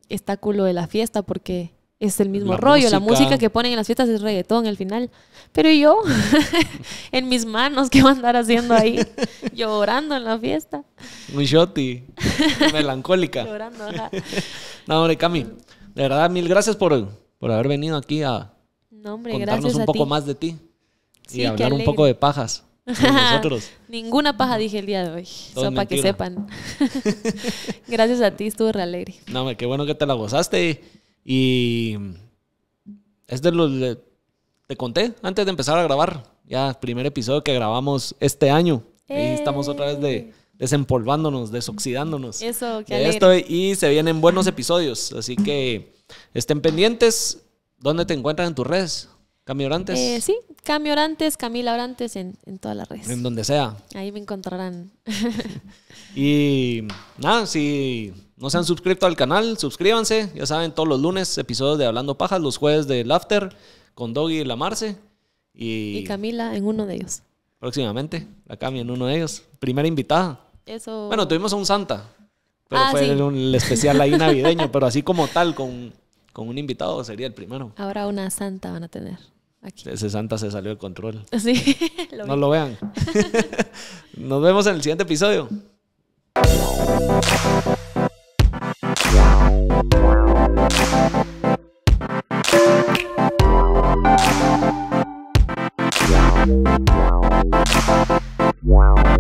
está culo de la fiesta porque es el mismo rollo. La música que ponen en las fiestas es reggaetón al final. Pero yo, en mis manos, ¿qué voy a andar haciendo ahí? Llorando en la fiesta. Muy shoti. Melancólica. Llorando, No, hombre, Cami, de verdad, mil gracias por, haber venido aquí a no, contarnos un poco más de ti. y hablar un poco de pajas. Nosotros. Ninguna paja dije el día de hoy. Solo para que sepan. gracias a ti, estuve re alegre. No, hombre, qué bueno que te la gozaste. Y es de los... te conté antes de empezar a grabar, ya primer episodio que grabamos este año. Y eh. estamos otra vez de desempolvándonos, desoxidándonos. Eso, qué y se vienen buenos episodios, así que estén pendientes. ¿Dónde te encuentran en tus redes? ¿Camiorantes? Eh, sí, Camiorantes, Orantes, Camila Orantes en, en, todas las redes. En donde sea. Ahí me encontrarán. y nada, si no se han suscrito al canal, suscríbanse. Ya saben, todos los lunes episodios de Hablando Pajas, los jueves de Laughter con Doggy y la Marce. Y, Camila en uno de ellos. Próximamente, la camila en uno de ellos. Primera invitada. Eso. Bueno, tuvimos a un Santa, pero ah, fue el, especial ahí navideño, pero así como tal, con, un invitado sería el primero. Ahora una Santa van a tener. Aquí. Ese Santa se salió de control. Sí, No lo vean. Nos vemos en el siguiente episodio. Wow.